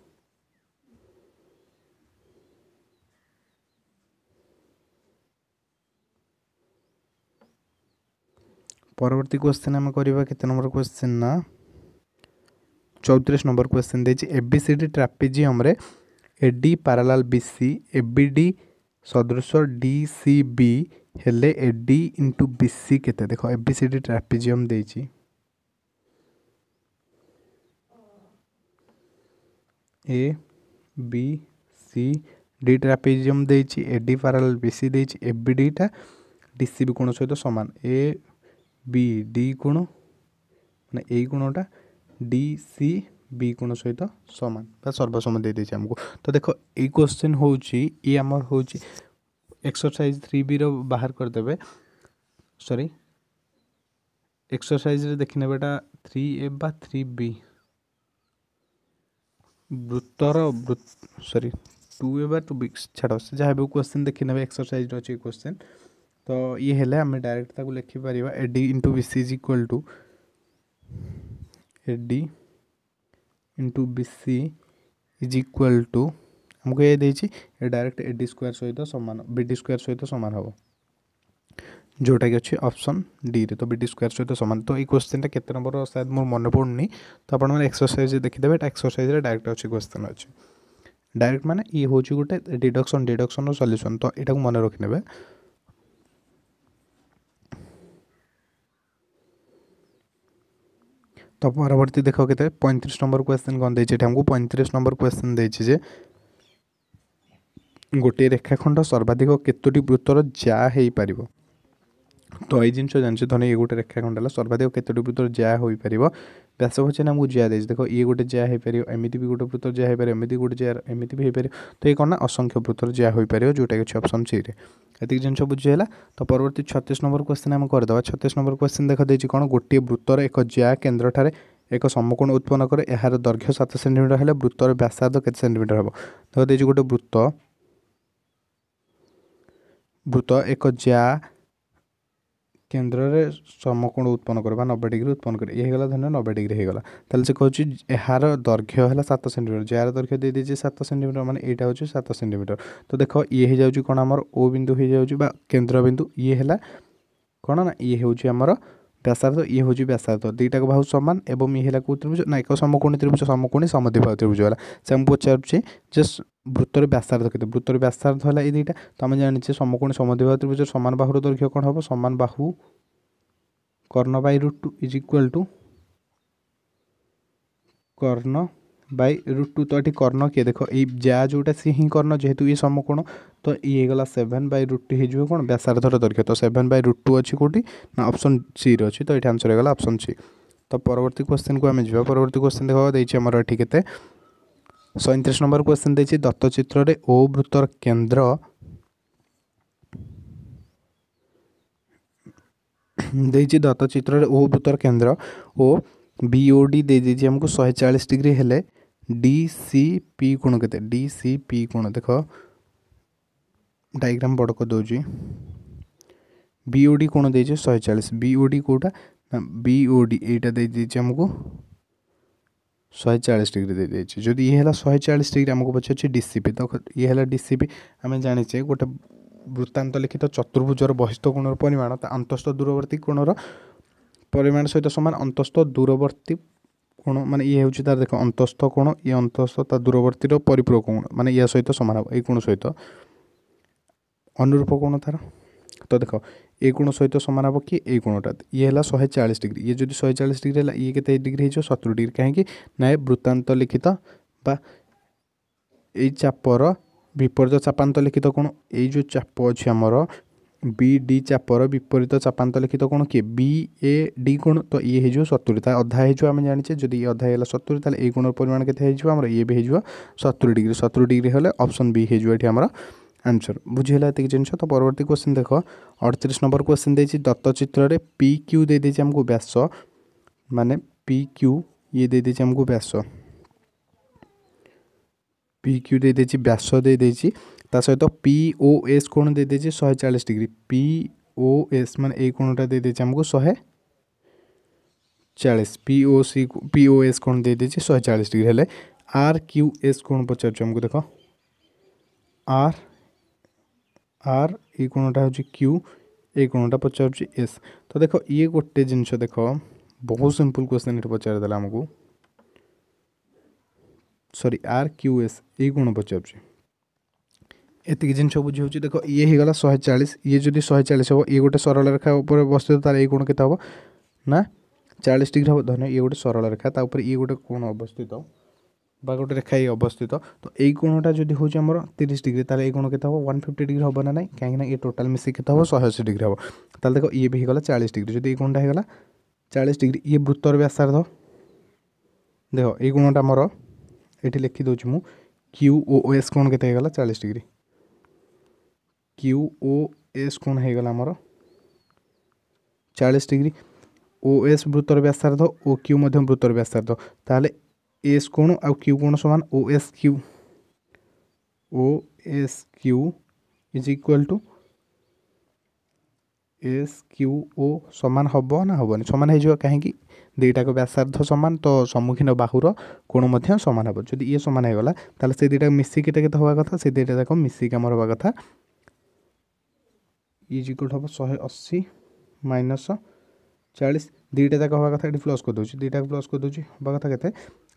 ପରବର୍ତ୍ତୀ କ୍ୱେଶ୍ଚିନ୍ ଆମେ କରିବା କେତେ ନମ୍ବର କ୍ୱେଶ୍ଚିନ୍ ନା ଚଉତିରିଶ ନମ୍ବର କ୍ୱେଶ୍ଚିନ୍ ଦେଇଛି ଏ ବି ସି ଡି ଟ୍ରାପିଜିୟମ୍ରେ A D parallel B C A B D ସଦୃଶ ଡି ସି ବି ହେଲେ A D into B C କେତେ ଦେଖ A B C D trapezium ଦେଇଛି A B C D trapezium দিয়েছি এডি প্যারালাল বিসি দিয়েছি এফবিডিটা ডিসিবি কোণ সহ সমান এ ବି ଡି ଗୁଣ ମାନେ ଏଇ ଗୁଣଟା ଡି ସି ବି ଗୁଣ ସହିତ ସମାନ ବା ସର୍ବସମ ଦେଇଦେଇଛି ଆମକୁ ତ ଦେଖ ଏଇ କ୍ୱେଶ୍ଚିନ୍ ହେଉଛି ଇଏ ଆମର ହେଉଛି ଏକ୍ସରସାଇଜ୍ ଥ୍ରୀ ବିର ବାହାର କରିଦେବେ ସରି ଏକ୍ସରସାଇଜ୍ରେ ଦେଖିନେବେ ଏଇଟା ଥ୍ରୀ ଏ ବା ଥ୍ରୀ ବି ବୃତ୍ତର ସରି ଟୁ ଏ ବା ଟୁ ବି ଛାଡ଼ ସେ ଯାହା ଏବେ କ୍ୱେଶ୍ଚିନ୍ ଦେଖିନେବେ ଏକ୍ସରସାଇଜ୍ର ଅଛି କ୍ୱେଶ୍ଚିନ୍ तो ये आम डायरेक्ट ताको लिखिपर A into B is equal to A into B is equal to आमको ये डायरेक्ट ए डी सहित सामान बी स्क् सहित सामान हम जोटा कि अच्छे अप्सन डी तो बी स्क् सहित सामान तो ये क्वेश्चन के नंबर शायद मोर मन पड़ूनी तो आपने एक्सरसाइज देखीदे एक्सरसाइज डायरेक्ट अच्छे क्वेश्चन अच्छे डायरेक्ट मैंने ये हूँ गोटे डिडक्शन डिडक्शन रल्यूसन तो यू मन रखिदेवे ତ ପରବର୍ତ୍ତୀ ଦେଖ କେତେ ପଇଁତିରିଶ ନମ୍ବର କ୍ୱେଶ୍ଚନ୍ କ'ଣ ଦେଇଛି ଏଠି ଆମକୁ ପଇଁତିରିଶ ନମ୍ବର କ୍ୱେଶ୍ଚନ୍ ଦେଇଛି ଯେ ଗୋଟିଏ ରେଖାଖଣ୍ଡ ସର୍ବାଧିକ କେତୋଟି ବୃତ୍ତର ଯା ହେଇପାରିବ ତ ଏଇ ଜିନିଷ ଜାଣିଛ ଧର ଇଏ ଗୋଟେ ରେଖାଖଣ୍ଡ ହେଲା ସର୍ବାଧିକ କେତୋଟି ବୃତ୍ତର ଯାହା ହୋଇପାରିବ ବ୍ୟାସ ବ୍ୟାସବଚନ ଆମକୁ ଜିଆ ଦେଇଛି ଦେଖ ଇଏ ଗୋଟେ ଯାହା ହେଇପାରିବ ଏମିତି ବି ଗୋଟେ ବୃତ୍ତର ଯାହା ହେଇପାରିବ ଏମିତି ଗୋଟେ ଯାହା ଏମିତି ବି ହେଇପାରିବ ତ ଇଏ କ'ଣ ନା ଅସଂଖ୍ୟ ବୃତ୍ତର ଯାହା ହୋଇପାରିବ ଯେଉଁଟାକି ଅଛି ଅପସନ୍ ସିରେ ଏତିକି ଜିନିଷ ବୁଝି ହେଲା ତ ପରବର୍ତ୍ତୀ ଛତିଶ ନମ୍ବର କ୍ୱେଶ୍ଚିନ୍ ଆମେ କରିଦେବା ଛତିଶ ନମ୍ବର କ୍ୱେଶ୍ଚିନ୍ ଦେଖ ଦେଇଛି କ'ଣ ଗୋଟିଏ ବୃତ୍ତର ଏକ ଯାହା କେନ୍ଦ୍ରଠାରେ ଏକ ସମକୋଣ ଉତ୍ପନ୍ନ କରେ ଏହାର ଦୈର୍ଘ୍ୟ ସାତ ସେଣ୍ଟିମିଟର ହେଲେ ବୃତ୍ତର ବ୍ୟାସାର୍ଦ୍ଧ କେତେ ସେଣ୍ଟିମିଟର ହେବ ଧର ଦେଇଛି ଗୋଟେ ବୃତ୍ତ ବୃତ୍ତ ଏକ ଯାହା কেন্দ্রের সমকোণ উৎপন্ন করে বা নবে ডিগ্রি উৎপন্ন করে ইয়ে হয়ে ধরেন নবে ডিগ্রি হয়ে তাহলে সে কৌছি এর দৈর্ঘ্য হল সাত সেটিমিটর যার দৈর্ঘ্য দিয়ে দিয়েছে সাত সেটিমিটর মানে এইটা হচ্ছে সাত সেটিমিটর তো দেখ ইয়ে হয়ে যাচ্ছে কোণ আমার ও বিন্দু হয়ে যাচ্ছে বা কেন্দ্র বিন্দু ইয়ে হল কোণ না ইয়ে হচ্ছে আমার ব্যাসার্ধ ইয়ে হচ্ছে ব্যাসার্ধ দুইটা বাহু সমান এবং ইয়ে হল কেউ ত্রিভুজ না এক সমকোণী ত্রিভুজ সমকোণী সমদ্বিবাহু ত্রিভুজ হল সে আমি পচারুছে যে বৃত্তর ব্যাসার্ধ কেতে বৃত্তর ব্যাসার্ধ হল এই দুইটা তো আমি জানিছে সমকোণী সমদ্বিবাহু ত্রিভুজ সমান বাহুর দৈর্ঘ্য কোণ হব সমান বাহু কর্ণ by root two is equal to কর্ণ বাই রুট টু তো এটি কর্ণ কিয়ে দেখ এই যা যেটা সি হি কর্ণ যেহেতু ইয়ে সমকোণ তো ইয়ে গলা সেভেন বাই রুট টু হয়ে কোণ ব্যাসার্ধর দৈর্ঘ্য তো সেভেন বাই রুট টু অছি কোটি না অপশন সি রে অছি তো এটি আনসর হয়ে গলা অপশন সি তো পরবর্তী কোশ্চেন কু আমি যা পরবর্তী কোশ্চেন দেখ দিয়েছি আমার এটি কেতে ସଇଁତିରିଶ ନମ୍ବର କ୍ୱେଶ୍ଚିନ୍ ଦେଇଛି ଦତ୍ତଚିତ୍ରରେ ଓ ବୃତ୍ତର କେନ୍ଦ୍ର ଦେଇଛି ଦତ୍ତଚିତ୍ରରେ ଓ ବୃତ୍ତର କେନ୍ଦ୍ର ଓ ବିଓଡି ଦେଇଦେଇଛି ଆମକୁ ଶହେ ଚାଳିଶ ଡିଗ୍ରୀ ହେଲେ ডি সি পি কোণ কেতে ডি সি পি কোণ দেখ ডায়াগ্রাম বড় করেদেছি বিওডি কোণ দিয়েছে শহে চাশ বিওডি কোটা না বিওডি এইটা দিয়ে দিয়েছে আমি শহে চাশ ডিগ্রি দিয়ে দিয়েছে যদি ইয়ে হল শহে চাশ ডিগ্রি আমি পচারছে ডিসিপি দেখ ইয়ে হল ডিসিপি আমি জাঁচে গোটে বৃত্তান্ত লিখিত চতুর্ভুজর বহিষ্ঠ কোণর পরিমাণ তা অন্তস্থ দূরবর্তী কোণর পরিমাণ সহ সমান অন্তস্থ দূরবর্তী কোণ মানে ইয়ে ହେଉଛି ତା'ର ଦେଖ ଅନ୍ତସ୍ଥ କୋଣ ଇଏ ଅନ୍ତସ୍ଥ ତା ଦୂରବର୍ତ୍ତୀର ପରିପୂରକ କୋଣ ମାନେ ୟା ସହିତ ସମାନ ହେବ ଏଇ କୋଣ ସହିତ ଅନୁରୂପ କୋଣ ତା'ର ତ ଦେଖ ଏ କୋଣ ସହିତ ସମାନ ହେବ କି ଏଇ କୋଣଟା ଇଏ ହେଲା ଶହେ ଚାଳିଶ ଡିଗ୍ରୀ ଇଏ ଯଦି ଶହେ ଚାଳିଶ ଡିଗ୍ରୀ ହେଲା ଇଏ କେତେ ଡିଗ୍ରୀ ହେଇଯିବ ସତୁରି ଡିଗ୍ରୀ କାହିଁକି ନା ଏ ବୃତ୍ତାନ୍ତ ଲିଖିତ ବା ଏଇ ଚାପର ବିପର୍ଯ୍ୟୟ ଚାପାନ୍ତ ଲିଖିତ କୋଣ ଏଇ ଯେଉଁ ଚାପ ଅଛି ଆମର ବି ଡି ଚାପର ବିପରୀତ ଚାପାନ୍ତ ଲେଖିତ କ'ଣ କିଏ ବି ଏ ଡି ଗୁଣ ତ ଇଏ ହେଇଯିବ ସତୁରି ତା ଅଧା ହେଇଯିବ ଆମେ ଜାଣିଛେ ଯଦି ଇଏ ଅଧା ହେଇଗଲା ସତୁରି ତାହେଲେ ଏଇ ଗୁଣର ପରିମାଣ କେତେ ହେଇଯିବ ଆମର ଇଏ ବି ହେଇଯିବ ସତୁରି ଡିଗ୍ରୀ ସତୁରି ଡିଗ୍ରୀ ହେଲେ ଅପସନ୍ ବି ହେଇଯିବ ଏଠି ଆମର ଆନ୍ସର୍ ବୁଝିହେଲା ଏତିକି ଜିନିଷ ତ ପରବର୍ତ୍ତୀ କ୍ୱେଶ୍ଚିନ୍ ଦେଖ ଅଡ଼ତିରିଶ ନମ୍ବର କ୍ୱେଶ୍ଚିନ୍ ଦେଇଛି ଦତ୍ତ ଚିତ୍ରରେ ପି କ୍ୟୁ ଦେଇଦେଇଛି ଆମକୁ ବ୍ୟାସ ମାନେ ପି କ୍ୟୁ ଇଏ ଦେଇଦେଇଛି ଆମକୁ ବ୍ୟାସ ପି କ୍ୟୁ ଦେଇଦେଇଛି ବ୍ୟାସ ଦେଇଦେଇଛି ତା ସହିତ ପି ଓ ଏସ୍ କୋଣ ଦେଇଦେଇଛି ଶହେ ଚାଳିଶ ଡିଗ୍ରୀ ପି ଓ ଏସ୍ ମାନେ ଏଇ କୋଣଟା ଦେଇଦେଇଛି ଆମକୁ ଶହେ ଚାଳିଶ P O C P O S କୋଣ ଦେଇଦେଇଛି ଶହେ ଚାଳିଶ ଡିଗ୍ରୀ ହେଲେ ଆର୍ କ୍ୟୁ ଏସ୍ କୋଣ ପଚାରୁଛୁ ଆମକୁ ଦେଖ ଆର୍ ଆର୍ ଏଇ କୋଣଟା ହେଉଛି କ୍ୟୁ ଏଇ କୋଣଟା ପଚାରୁଛି ଏସ୍ ତ ଦେଖ ଇଏ ଗୋଟେ ଜିନିଷ ଦେଖ ବହୁତ ସିମ୍ପଲ୍ କ୍ୱେଶ୍ଚନ୍ ଏଠି ପଚାରିଦେଲା ଆମକୁ ସରି ଆର୍ କ୍ୟୁ ଏସ୍ ଏଇ କୋଣ ପଚାରୁଛି ଏତିକି ଜିନିଷ ବୁଝାଉଛି ଦେଖ ଇଏ ହେଇଗଲା ଶହେ ଚାଳିଶ ଇଏ ଯଦି ଶହେ ଚାଳିଶ ହେବ ଇଏ ଗୋଟେ ସରଳ ରେଖା ଉପରେ ବସ୍ତୁ ତା'ର ଏଇ କୋଣ କେତେ ହେବ ନା ଚାଳିଶ ଡିଗ୍ରୀ ହେବ ଧନ୍ୟ ଇଏ ଗୋଟେ ସରଳ ରେଖା ତା ଉପରେ ଇଏ ଗୋଟେ କୋଣ ଅବସ୍ଥିତ ବା ଗୋଟେ ରେଖା ଇଏ ଅବସ୍ଥିତ ତ ଏଇ କୋଣଟା ଯଦି ହେଉଛି ଆମର ତିରିଶ ଡିଗ୍ରୀ ତାହେଲେ ଏଇ କୋଣ କେତେ ହେବ ୱାନ୍ ଫିଫ୍ଟି ଡିଗ୍ରୀ ହେବ ନା ନାହିଁ କାହିଁକିନା ଇଏ ଟୋଟାଲ୍ ମିଶିକି କେତେ ହେବ ଶହେ ଅଶୀ ଡିଗ୍ରୀ ହେବ ତାହେଲେ ଦେଖ ଇଏ ବି ହେଇଗଲା ଚାଳିଶ ଡିଗ୍ରୀ ଯଦି ଏଇ କୋଣଟା ହେଇଗଲା ଚାଳିଶ ଡିଗ୍ରୀ ଇଏ ବୃତ୍ତର ବ୍ୟାସାର୍ଦ୍ଧ ଦେଖ ଏଇ କୋଣଟା ଆମର ଏଠି ଲେଖିଦେଉଛି ମୁଁ କ୍ୟୁ ଓ ଏସ୍ କୋଣ କେତେ ହେଇଗଲା ଚାଳିଶ ଡିଗ୍ରୀ क्यू ओ एस कोण ହେଇଗଲା ଆମର 40 डिग्री ओ एस वृत्तर व्यासार्ध ओ क्यू ମଧ୍ୟ वृत्तर व्यासार्ध ତାହେଲେ एस कोण ଆଉ क्यू कोण ସମାନ O S Q O S Q is equal to S Q O ସମାନ ହେବ ନା ହେବନି ସମାନ ହେଇଯିବ କାହିଁକି ଦୁଇଟାକ ବ୍ୟାସାର୍ଦ୍ଧ ସମାନ ତ ସମ୍ମୁଖୀନ ବାହୁର କୋଣ ମଧ୍ୟ ସମାନ ହେବ ଯଦି ଇଏ ସମାନ ହେଇଗଲା ତାହେଲେ ସେ ଦୁଇଟା ମିଶିକି କେତେ ହେବା କଥା ସେ ଦୁଇଟା ଯାକ ମିଶିକି ଆମର ହେବା କଥା ইজ ইকুয়াল হব শহে অশী মাইনস চাশ দুইটা যাক হওয়া কথা এটি প্লস করে দেছি দুইটা প্লস করে দেছি হওয়া কথা কেতে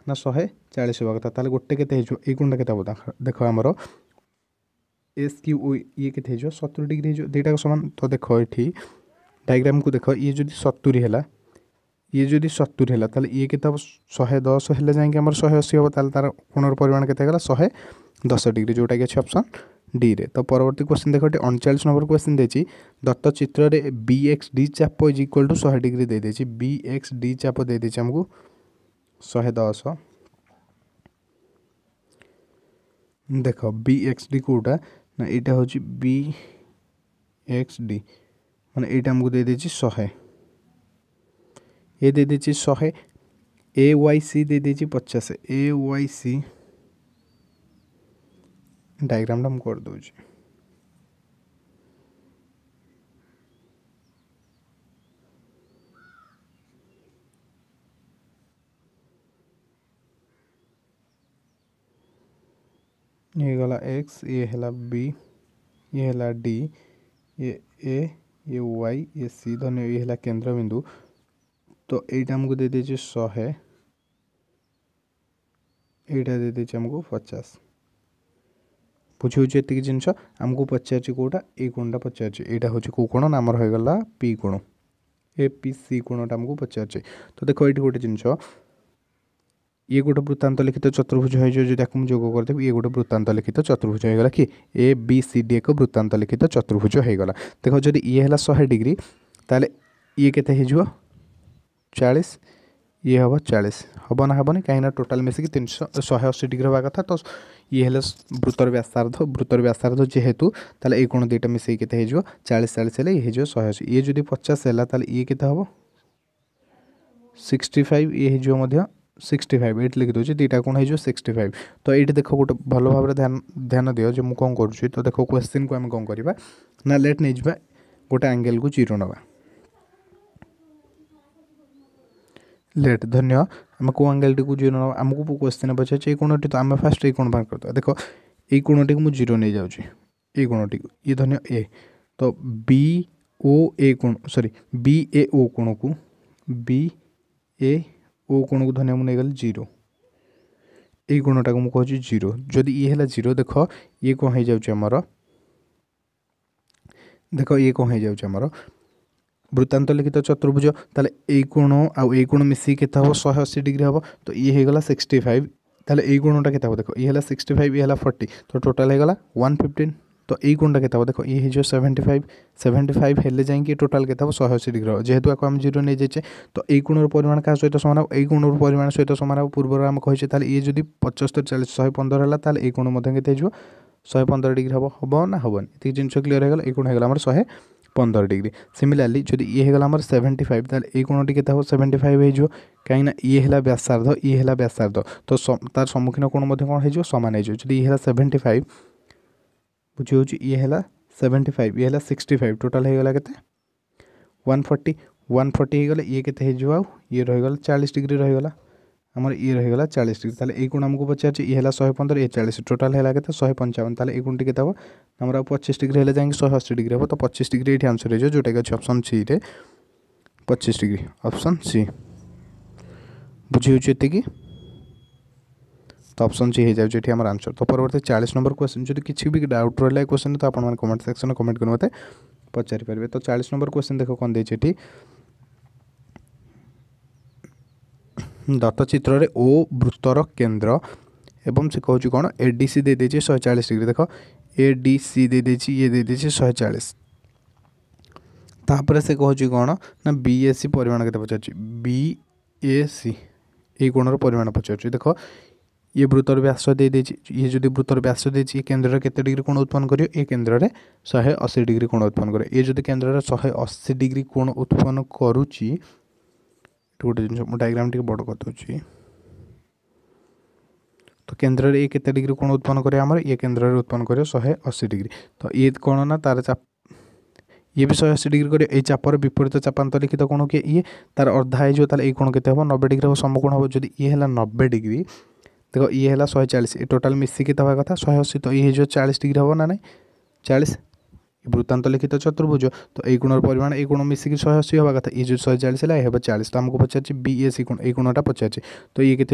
না শহে চাশ হওয়া কথা তাহলে গোটে কেতে হয়েছ এই গুণটা কেতে হব দেখ আমার এস কিউ ও ইয়ে কেতে হয়েছ সতুরি ডিগ্রি হয়েছ দুইটা সমান তো দেখ এটি ডায়াগ্রাম কু দেখ ইয়ে যদি সতুরি হল ଇଏ ଯଦି ସତୁରି ହେଲା ତାହେଲେ ଇଏ କେତେ ହେବ ଶହେ ଦଶ ହେଲେ ଯାଇକି ଆମର ଶହେ ଅଶୀ ହେବ ତାହେଲେ ତା'ର କୋଣର ପରିମାଣ କେତେ ହେଇଗଲା ଶହେ ଦଶ ଡିଗ୍ରୀ ଯେଉଁଟାକି ଅଛି ଅପସନ୍ ডিরে তো পরবর্তী কোশ্চেন দেখ এটি অনচাশ নম্বর কোশ্চেন দিয়েছি দত্ত চিত্রে বি এক্স ডি চাপ ইজ ইকুয়াল টু শহে ডিগ্রি দিয়ে দিয়েছি বি এক্স ডি চাপ দিয়ে দিয়েছি আমি শহে দশ দেখ বি এক্স ডি কোটা না এটা হচ্ছে বি এক্স ডি মানে এইটা আমি দিয়ে দিয়েছি শহে এ দিয়ে দিয়েছি শহে ए वाई सी दे दीजिए पचास ए वाई सी डायग्राम हम कर दूँ ये गला एक्स ये हला बी ये हला डी ये ए ये वाई ये सी धन ये हला केंद्र बिंदु तो यहाँ आमको दे दे शहे यहाँ दे दीजिए आमको पचास ବୁଝିହେଉଛି ଏତିକି ଜିନିଷ ଆମକୁ ପଚାରିଛି କେଉଁଟା ଏଇ କୋଣଟା ପଚାରିଛି ଏଇଟା ହେଉଛି କେଉଁ କୋଣ ନା ଆମର ହୋଇଗଲା ପି କୋଣ ଏ ପି ସି କୋଣଟା ଆମକୁ ପଚାରିଛି ତ ଦେଖ ଏଇଠି ଗୋଟେ ଜିନିଷ ଇଏ ଗୋଟେ ବୃତ୍ତାନ୍ତ ଲିଖିତ ଚତୁର୍ଭୁଜ ହୋଇଯିବ ଯଦି ତାକୁ ମୁଁ ଯୋଗ କରିଦେବି ଇଏ ଗୋଟେ ବୃତ୍ତାନ୍ତ ଲିଖିତ ଚତୁର୍ଭୁଜ ହୋଇଗଲା କି ଏ ବି ସି ଡି ଏକ ବୃତ୍ତାନ୍ତ ଲିଖିତ ଚତୁର୍ଭୁଜ ହୋଇଗଲା ଦେଖ ଯଦି ଇଏ ହେଲା ଶହେ ଡିଗ୍ରୀ ତାହେଲେ ଇଏ କେତେ ହେଇଯିବ ଚାଳିଶ ଇଏ ହେବ ଚାଳିଶ ହେବ ନା ହେବନି କାହିଁକିନା ଟୋଟାଲ୍ ମିଶିକି ତିନିଶହ ଶହେ ଅଶୀ ଡିଗ୍ରୀ ହେବା କଥା ତ ଇଏ ହେଲା ବୃତ୍ତର ବ୍ୟାସାର୍ଦ୍ଧ ବୃତ୍ତର ବ୍ୟାସାର୍ଦ୍ଧ ଯେହେତୁ ତାହେଲେ ଏଇ କୋଣ ଦୁଇଟା ମିଶାଇକି କେତେ ହେଇଯିବ ଚାଳିଶ ଚାଳିଶ ହେଲେ ଇଏ ହେଇଯିବ ଶହେ ଅଶୀ ଇଏ ଯଦି ପଚାଶ ହେଲା ତାହେଲେ ଇଏ କେତେ ହେବ ସିକ୍ସଟି ଫାଇଭ୍ ଇଏ ହେଇଯିବ ମଧ୍ୟ ସିକ୍ସଟି ଫାଇଭ୍ ଏଇଠି ଲେଖିଦେଉଛି ଦୁଇଟା କ'ଣ ହେଇଯିବ ସିକ୍ସଟି ଫାଇଭ୍ ତ ଏଇଠି ଦେଖ ଗୋଟେ ଭଲ ଭାବରେ ଧ୍ୟାନ ଧ୍ୟାନ ଦିଅ ଯେ ମୁଁ କ'ଣ କରୁଛି ତ ଦେଖ କ୍ୱେଶ୍ଚିନ୍କୁ ଆମେ କ'ଣ କରିବା ନା ଲେଟ୍ ନେଇଯିବା ଗୋଟେ ଆଙ୍ଗେଲକୁ ଜିରୋ ନେବା ଲେଟ୍ ଧନ୍ୟ ଆମକୁ ଆଙ୍ଗେଲଟିକୁ ଜିରୋ ଆମକୁ କୋଶ୍ଚିନ୍ ପଚାରୁଛି ଏଇ କୋଣଟି ତ ଆମେ ଫାର୍ଷ୍ଟ ଏଇ କୋଣ ବାହାର କରିଦେବା ଦେଖ ଏଇ କୋଣଟିକୁ ମୁଁ ଜିରୋ ନେଇଯାଉଛି ଏଇ କୋଣଟିକୁ ଇଏ ଧନ୍ୟ ଏ ତ ବି ଓ ଏ କୋଣ ସରି ବି ଏ ଓ କୋଣକୁ ବି ଏ ଓ କୋଣକୁ ଧନ୍ୟ ମୁଁ ନେଇଗଲି ଜିରୋ ଏଇ କୋଣଟାକୁ ମୁଁ କହୁଛି ଜିରୋ ଯଦି ଇଏ ହେଲା ଜିରୋ ଦେଖ ଇଏ କ'ଣ ହେଇଯାଉଛି ଆମର ଦେଖ ଇଏ କ'ଣ ହେଇଯାଉଛି ଆମର ବୃତ୍ତାନ୍ତ ଲିଖିତ ଚତୁର୍ଭୁଜ ତାହେଲେ ଏଇ କୋଣ ଆଉ ଏଇ କୋଣ ମିଶିକି କେତେ ହେବ ଶହେ ଅଶୀ ଡିଗ୍ରୀ ହେବ ତ ଇଏ ହୋଇଗଲା ସିକ୍ସଟି ଫାଇଭ୍ ତାହେଲେ ଏଇ କୋଣଟା କେତେ ହେବ ଦେଖ ଇଏ ହେଲା ସିକ୍ସଟି ଫାଇଭ୍ ଇଏ ହେଲା ଫର୍ଟି ତ ଟୋଟାଲ୍ ହୋଇଗଲା ୱାନ୍ ଫିଫ୍ଟିନ୍ ତ ଏଇ କୋଣଟା କେତେ ହେବ ଦେଖ ଇଏ ହୋଇଯିବ ସେଭେଣ୍ଟି ଫାଇଭ୍ ସେଭେଣ୍ଟି ଫାଇଭ୍ ହେଲେ ଯାଇକି ଟୋଟାଲ୍ କେତେ ହେବ ଶହେ ଅଶୀ ଡିଗ୍ରୀ ହେବ ଯେହେତୁ ଆକୁ ଆମେ ଜିରୋ ନେଇଯାଇଛେ ତ ଏଇ କୋଣର ପରିମାଣ କାହା ସହିତ ସମାନ ହେବ ଏଇ କୋଣର ପରିମାଣ ସହିତ ସମାନ ହେବ ପୂର୍ବରୁ ଆମେ କହିଛେ ତାହେଲେ ଇଏ ଯଦି ପଞ୍ଚସ୍ତରୀ ଚାଳିଶ ଶହେ ପନ୍ଦର ହେଲା ତାହେଲେ ଏଇ କୋଣ ମଧ୍ୟ କେତେ ହେଇଯିବ ଶହେ ପନ୍ଦର ଡିଗ୍ରୀ ହେବ ହେବ ନା ହେବନି ଏତିକି ଜିନିଷ କ୍ଲିଅର୍ ହୋଇଗଲା ଏଇ କୋଣ ହୋଇଗଲା ଆମର ଶହେ पंदर डिग्री सिमिलारली जो ये होगा सेवेन्टी फाइव तेल ये गुण टी के सेवेन्टी फाइव हो कहीं ये है व्यासार्ध ये व्यासार्ध तो तार सम्मुखीन कोण कौन हो सामान जो ये सेवेन्टी फाइव बुझे ये है सेवेन्टी फाइव ये सिक्सटी फाइव टोटाल होगा कैसे वन फोर्टी वन फोर्टी ये के ये चालीस डिग्री रहीगला आमर इ रहीगला चालीस डिग्री तेल एक गुण आमको पचार ये है शहे पंद्रह ये चालीस टोटाल है के शहे पंचावन तेल एक गुण टी के आमर पचीस डिग्री है जाए शहे अशी डिग्री हम तो पचीस डिग्री ये आंसर हो जोटा कि अच्छे अप्सन सी पचीस डिग्री अप्सन सी बुझे की तो अप्सन सी हो जाए ये आंसर तो परवर्त चालीस नंबर क्वेश्चन जो किसी भी डाउट रहा है क्वेश्चन तो आप कमेंट सेक्शन में कमेंट कर मत तो चालीस नंबर क्वेश्चन देख कौन देखिए ଦତ୍ତଚିତ୍ରରେ ଓ ବୃତ୍ତର କେନ୍ଦ୍ର ଏବଂ ସେ କହୁଛି କ'ଣ ଏ ଡି ସି ଦେଇଦେଇଛି ଶହେ ଚାଳିଶ ଡିଗ୍ରୀ ଦେଖ ଏ ଡି ସି ଦେଇଦେଇଛି ଇଏ ଦେଇଦେଇଛି ଶହେ ଚାଳିଶ ତାପରେ ସେ କହୁଛି କ'ଣ ନା ବି ଏ ସି ପରିମାଣ କେତେ ପଚାରୁଛି ବି ଏ ସି ଏଇ କୋଣର ପରିମାଣ ପଚାରୁଛି ଦେଖ ଇଏ ବୃତ୍ତର ବ୍ୟାସ ଦେଇଦେଇଛି ଇଏ ଯଦି ବୃତ୍ତର ବ୍ୟାସ ଦେଇଛି ଇଏ କେନ୍ଦ୍ରରେ କେତେ ଡିଗ୍ରୀ କୋଣ ଉତ୍ପନ୍ନ କରିବ ଏ କେନ୍ଦ୍ରରେ ଶହେ ଅଶୀ ଡିଗ୍ରୀ କୋଣ ଉତ୍ପନ୍ନ କରିବ ଇଏ ଯଦି କେନ୍ଦ୍ରରେ ଶହେ ଅଶୀ ଡିଗ୍ରୀ କୋଣ ଉତ୍ପନ୍ନ କରୁଛି गोटे जिन डायग्राम टे बड़ करदे तो केन्द्र ए के डिग्री कोण उत्पन्न करे ये केन्द्र उत्पन्न कर शहे अशी डिग्री तो ये कौन ना तार चाप ये भी शहे अशी डिग्री करे ये चापर विपरीत चापातलिखित कौन किए ये तार अर्धा हो ताल ये कौन के हम नबे डिग्री हम समकोण हम जब ये है नब्बे डिग्री देख ये शहे चालीस टोटाल मिसिकी दवा कथा शहे अशी तो ये चालीस डिग्री हम ना ना चालीस বৃত্তান্ত লিখিত চতুর্ভুজ তো এই কোণর পরিমাণ এই কোণ মিশিকি শহে অশী হওয়া কথা এই যে শহে চাশ হলে হব চাশ তো আমি পচারছি বিএসি কোণ এই কোণটা পচারছি তো ইয়ে কেতে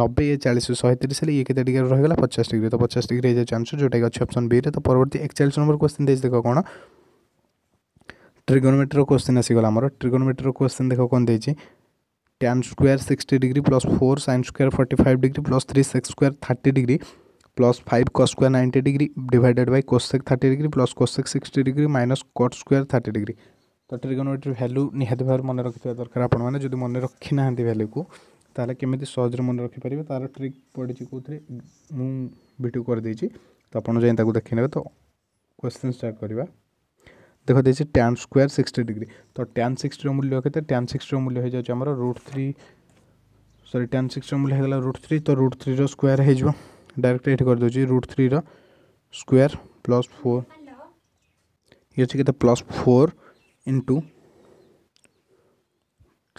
নবে ইয়ে চাশ শহে তিরিশ হলে ইয়ে কেতে ডিগ্রি রহিগলা পচাশ ডিগ্রি তো পচাশ ডিগ্রি হয়ে যাচ্ছে আনসর যেটা অপশন অপসন বিরে তো পরবর্তী একচাশ নম্বর কোশ্চিন দিয়েছে দেখ কোণ ট্রিগোনোমেট্রির কোশ্চিন আসিগলা আমার ট্রিগোনোমেট্রির কোশ্চিন দেখ কোণ দিয়েছি tan square 60 degree plus 4 sin square 45 degree plus 3 sec square 30 degree plus five cos square ninety degree divided by cosec thirty degree plus cosec sixty degree minus cot square thirty degree तो ट्रिगोनोमेट्री भैल्यू निहाती भाव मन रखा दरकार आपने जब मन रखी ना भैल्यू को ତାହେଲେ କେମିତି ସହଜରେ ମନେ ରଖିପାରିବେ ତା'ର ଟ୍ରିକ୍ ପଡ଼ିଛି କେଉଁଥିରେ ମୁଁ ଭିଡ଼ିଓ କରିଦେଇଛି ତ ଆପଣ ଯାଇ ତାକୁ ଦେଖିନେବେ ତ କ୍ୱେଶ୍ଚିନ୍ ଷ୍ଟାର୍ଟ କରିବା ଦେଖାଦେଇଛି ଟ୍ୟାନ୍ ସ୍କୋୟାର୍ ସିକ୍ସଟି ଡିଗ୍ରୀ ତ ଟ୍ୟାନ୍ ସିକ୍ସଟିର ମୂଲ୍ୟ କେତେ ଟ୍ୟାନ୍ ସିକ୍ସଟିର ମୂଲ୍ୟ ହେଇଯାଉଛି ଆମର ରୁଟ୍ ଥ୍ରୀ ସରି ଟ୍ୟାନ୍ ସିକ୍ସଟିର ମୂଲ୍ୟ ହେଇଗଲା ରୁଟ୍ ଥ୍ରୀ ତ ରୁଟ୍ ଥ୍ରୀର ସ୍କୋୟାର୍ ହେଇଯିବ डायरेक्ट ये कर रुट थ्री रोयर प्लस फोर ये अच्छे के प्लस फोर इंटू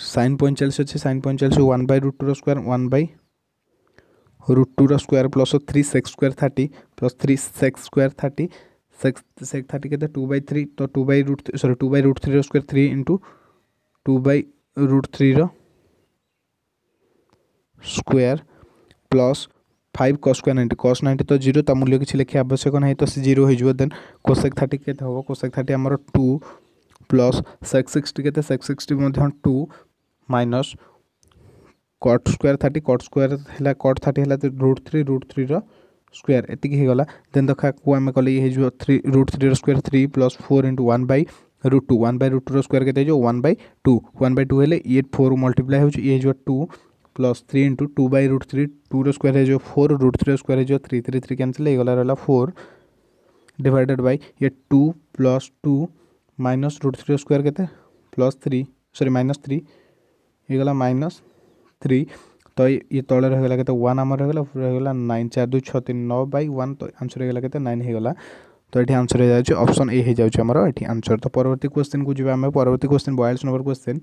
सैन पैंचाश अच्छे सैन पैंचाश one by root two square one by root टूर square plus three sec square thirty plus three sec square thirty sec sec thirty के टू बै थ्री तो two by root sorry two by root three square three into two by root three square plus five cos स्क् नाइंटी कस नाइंटी तो जीरो ता मूल्य किसी लिखे आवश्यक ना तो जीरो देन कोसेक थर्टी के हम कोसेक थर्टी आमर टू प्लस सेक्स सिक्सटी के sec sixty two minus cot square thirty cot square है कट थर्टी है रुट थ्री रुट थ्री रक्यर एतिक होगा देन देखा को आम कले ये three root three square three plus four into one by root two one by root two square के one by two one by two हेल्ले ये फोर मल्टीप्लाई हो two plus three into two by root three टूर स्क्वयर हो फोर रुट थ्री स्क्वायर है थ्री थ्री थ्री कैनसल होगला रहा फोर डिवाइडेड बै ये two plus two minus root three square के plus three sorry minus three ये गला माइनस थ्री तो ये तले रहीगला के वन आम रहीगला रहीगला नाइन चार दुई छः तीन नौ बै वन तो आंसर होगा के नाइन होगा तो ये आंसर हो जाए ऑप्शन ए हो जाए आमर आंसर तो परवर्त क्वेश्चन को जी आम परवर्त क्वेश्चन बयालीस नंबर क्वेश्चन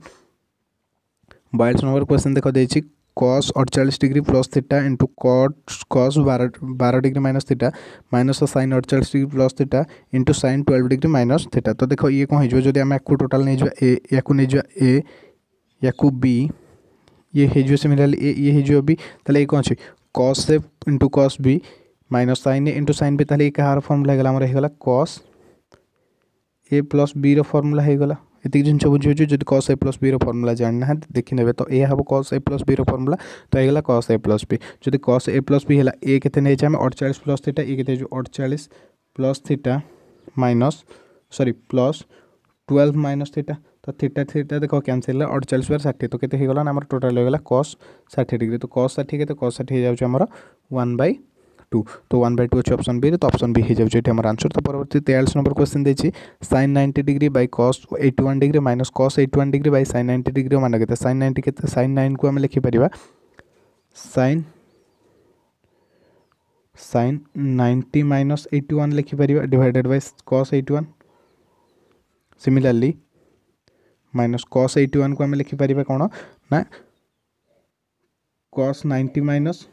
बयालीस नंबर क्वेश्चन देख देखिए कॉस अड़चाई degree plus theta into cos cos बार बार degree minus theta minus sin अड़चा degree plus theta into sin twelve degree minus theta तो देख ये कौन हो जब आम या टोटाल नहीं जा ए या नहीं जा ए या बी ये हो ए ये हो बी तेल ये कौन अच्छे cos A into cos B minus sin A into sin B तेल ये कार फर्मुला होगा कस ए प्लस बी रमूला होगा इतनी जिन सब बुझे जो कस ए प्लस बी रमुला जाना देखने वे तो यह हम कस ए प्लस बी रमुला तो यह कस ए प्लस बी जो कस ए प्लस बी है ए के अड़चा प्लस थीटा ये अड़चा plus theta minus sorry plus twelve minus theta तो थीटा थीटा देख कैनसल अड़चाश बार षाठी तो कैसे होगा ना आम टोटाल होगा कस षाठी डिग्री तो कस षाठी के कस षाठी जाऊँ आम बै टू तो वन बै टू अच्छे अप्सन बी तो अपसन बी हो आंसर तो परवर्त तेयास नंबर क्वेश्चन देती sin ninety degree by cos eight one degree minus cos eight one degree by sin ninety degree मान के सैन नाइंटी के सैन नाइन को आम लिखिपर sin sin ninety minus eighty one लिखिपर divided by cos eight one similarly minus cos eight one को आम लिखिपर कौन ना कस नाइंटी माइनस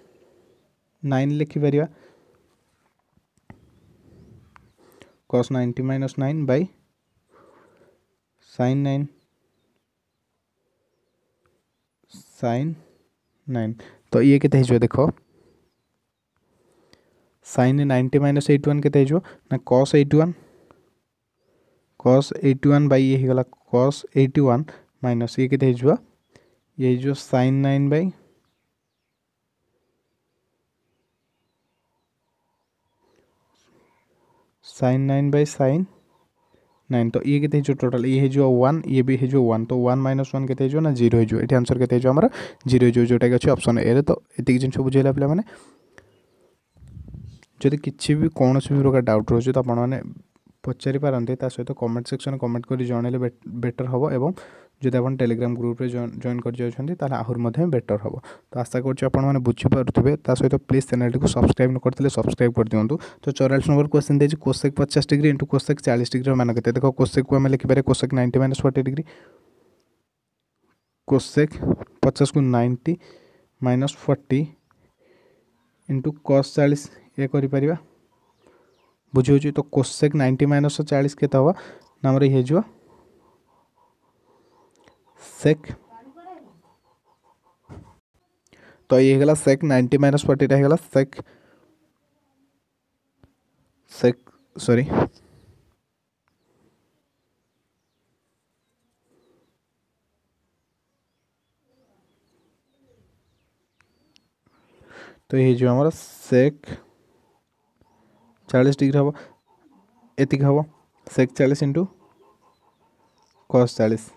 नाइन लिखिपर cos ninety minus nine by sin nine sin nine तो ये के देख sin ninety minus eight one के ना cos eight one cos eight one by ये गला कस एट वन माइनस ये के ये sin nine by sin nine by sin nine तो ये कहते हैं टोटल ये है वन ये भी है वन तो वन माइनस वन कहते ना जीरो है ये आंसर कहते हैं आमर जीरो जोटा अच्छे अप्सन ए तो ये जिन बुझेगा पे जदि किसी भी कौन भी प्रकार डाउट रोचे तो आपण मैंने सहित कमेंट सेक्शन कमेंट कर जनइले बेटर हम और जदि आप टेलीग्राम ग्रुप जॉन तो कर आहुरी बेटर हे तो आशा कर बुझीपे सहित प्लीज चैनल को सब्सक्राइब न करते सब्सक्राइब कर दिवत तो चौरास नंबर क्वेश्चन देखिए कोशेक पचास डिग्री इंटू कोशेक चालीस डिग्री मैंने के देख कोशेक आम लिखिपे cosec ninety minus forty degree cosec पचास को ninety minus forty into cos चालीस ये कर बुझे तो कोशेक नाइंटी माइनस चालीस के नाम ये जो sec तो ये गला सेक नाइंटी माइनस फोर्टी गला सेक सेक सॉरी तो ये जो हमारा सेक चालीस डिग्री हम एतिक हम सेक चालीस इंटू कस चालीस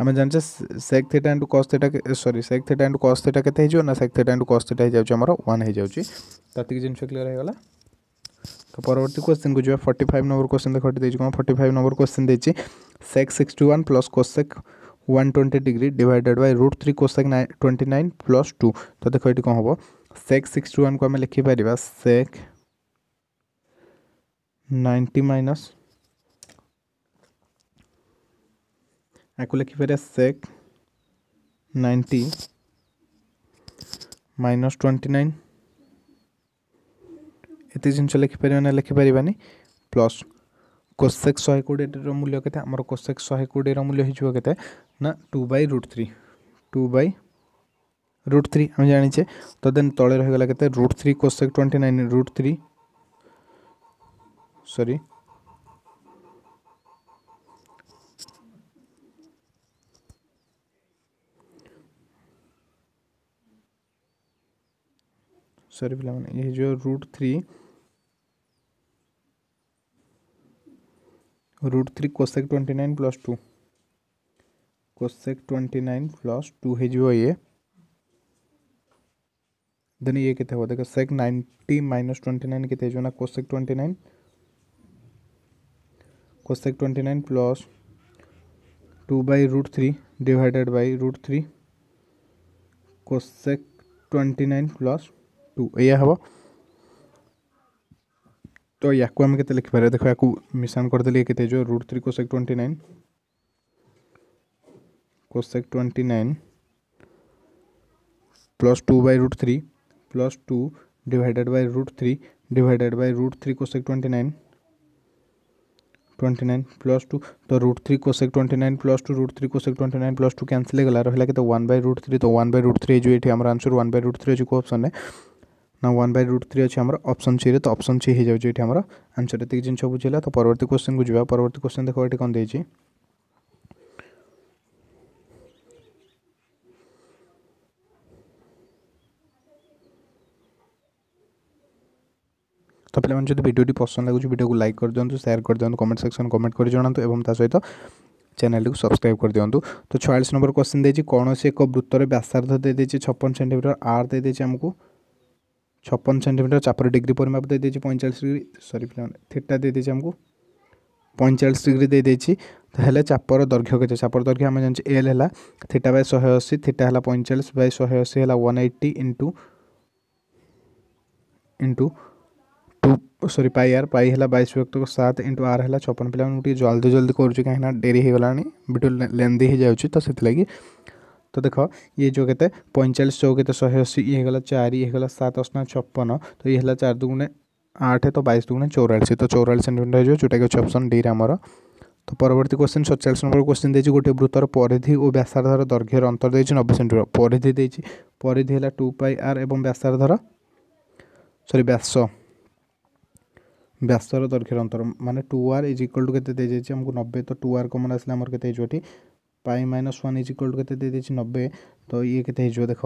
आम जानचे sec theta into cos theta sorry sec theta into cos theta के ना sec theta into cos theta होमर वन हो जिन क्लीयर होगा तो परवर्त क्वेश्चन को जो फोर्टी फाइव नंबर क्वेश्चन देख हटी कौन फोर्टी फाइव नंबर क्वेश्चन देखिए sec sixty one plus cosec one twenty degree divided by root three cosec nine twenty nine plus two तो देख ये कौन हम सेक् सिक्सटी वन को आम लिखिपर सेक् नाइंटी माइनस অ্যাকুলেকিফেরাস sec ninety minus twenty nine ଏତେ ଜିନିଷ ଲେଖିପାରିବା ନା ଲେଖିପାରିବାନି ପ୍ଲସ୍ କୋସେକ୍ ଶହେ କୋଡ଼ିଏର ମୂଲ୍ୟ କେତେ ଆମର କୋସେକ୍ ଶହେ କୋଡ଼ିଏର ମୂଲ୍ୟ ହେଇଯିବ କେତେ ନା two by root three two by root three ଆମେ ଜାଣିଛେ ତ ଦେନ୍ ତଳେ ରହିଗଲା କେତେ root three cosec twenty nine root three sorry sorry फिलहाल ये जो root three root three cosec twenty nine plus two cosec twenty nine plus two हो ये देन ये कितने हो देखो sec ninety minus twenty nine कितने जो ना cosec twenty nine cosec twenty nine plus two by root three divided by root three cosec twenty nine plus two two ଏଇଆ ହେବ ତ ୟାକୁ ଆମେ କେତେ ଲେଖିପାରିବା ଦେଖ ୟାକୁ ମିଶାଣ କରିଦେଲେ କେତେ ହେଇଯିବ root three cosec twenty nine cosec twenty nine plus two by root three plus two divided by root three divided by root three cosec twenty nine twenty nine plus two तो root three cosec twenty nine plus two root three cosec twenty nine plus two cancel गला रहा है कि वन बै रुट थ्री तो वन बै रुट थ्री जो ये answer one by root three जो ऑप्शन है ନା ୱାନ୍ ବାଇ ରୁଟ୍ ଥ୍ରୀ ଅଛି ଆମର ଅପସନ୍ ସିରେ ତ ଅପସନ୍ ସି ହେଇଯାଉଛି ଏଠି ଆମର ଆନ୍ସର୍ ଏତିକି ଜିନିଷ ବୁଝିଲା ତ ପରବର୍ତ୍ତୀ କ୍ୱେଶ୍ଚନ୍କୁ ଯିବା ପରବର୍ତ୍ତୀ କ୍ୱେଶ୍ଚନ୍ ଦେଖ ଏଠି କ'ଣ ଦେଇଛି তো পিলাମାନେ যদি ভিডিওটি পছন্দ লাগুଛି ভিডিওକୁ লাইক କରିଦିଅନ୍ତୁ ସେୟାର କରିଦିଅନ୍ତୁ କମେଣ୍ଟ ସେକ୍ସନ୍ କମେଣ୍ଟ କରି ଜଣାନ୍ତୁ ଏବଂ ତା ସହିତ ଚ୍ୟାନେଲଟିକୁ ସବସ୍କ୍ରାଇବ୍ କରିଦିଅନ୍ତୁ ତ ଛୟାଳିଶ ନମ୍ବର କ୍ୱେଶ୍ଚିନ୍ ଦେଇଛି କୌଣସି ଏକ ବୃତ୍ତରେ ବ୍ୟାସାର୍ଦ୍ଧ ଦେଇଦେଇଛି ଛପନ ସେଣ୍ଟିମିଟର ଆର୍ ଦେଇଦେଇଛି ଆମକୁ छपन सेमिटर चापर डिग्री परिमाप दे पैंचाश डिग्री सरी थीटा दे आमको पैंचाश डिग्री दे हेल्ले तो चापर दर्घ्य के चापर दर्घ्य आम जानते एल है थीटा बै शहे अशी थीटा है पैंचाश बै शहे अशी है one eighty into into two sorry pi are पाई है बैस व्यक्त सात इंटु आर है छपन पे जल्दी जल्दी करुच्छे कहीं डेरी हो भिडियो लेंदी हो जाए तो से लगी तो देख ये जो के पैंचाश चौके शहे तो अशी ये गला चार ये गला सात अस्ना छप्पन तो ये चार दुगुणे आठ तो बैस दुगुणे चौरास तो चौरास सेन्टीमिटर हो जोटा कि अप्सन डी आमर तो परवर्त क्वेश्चन सतचाश नंबर क्वेश्चन देती गोटे वृत्तर परिधि और व्यासार्धर दर्घ्यर अंतर देखिए नबे सेन्टीमिटर परिधि देखिए परिधि है टू पाई आर और व्यासार्धर सरी व्यास व्यासर दर्घ्यर अंतर मानते two R is equal to के नब्बे तो टू आर कमन आसमें के pi minus one is equal to के नब्बे तो ये के देख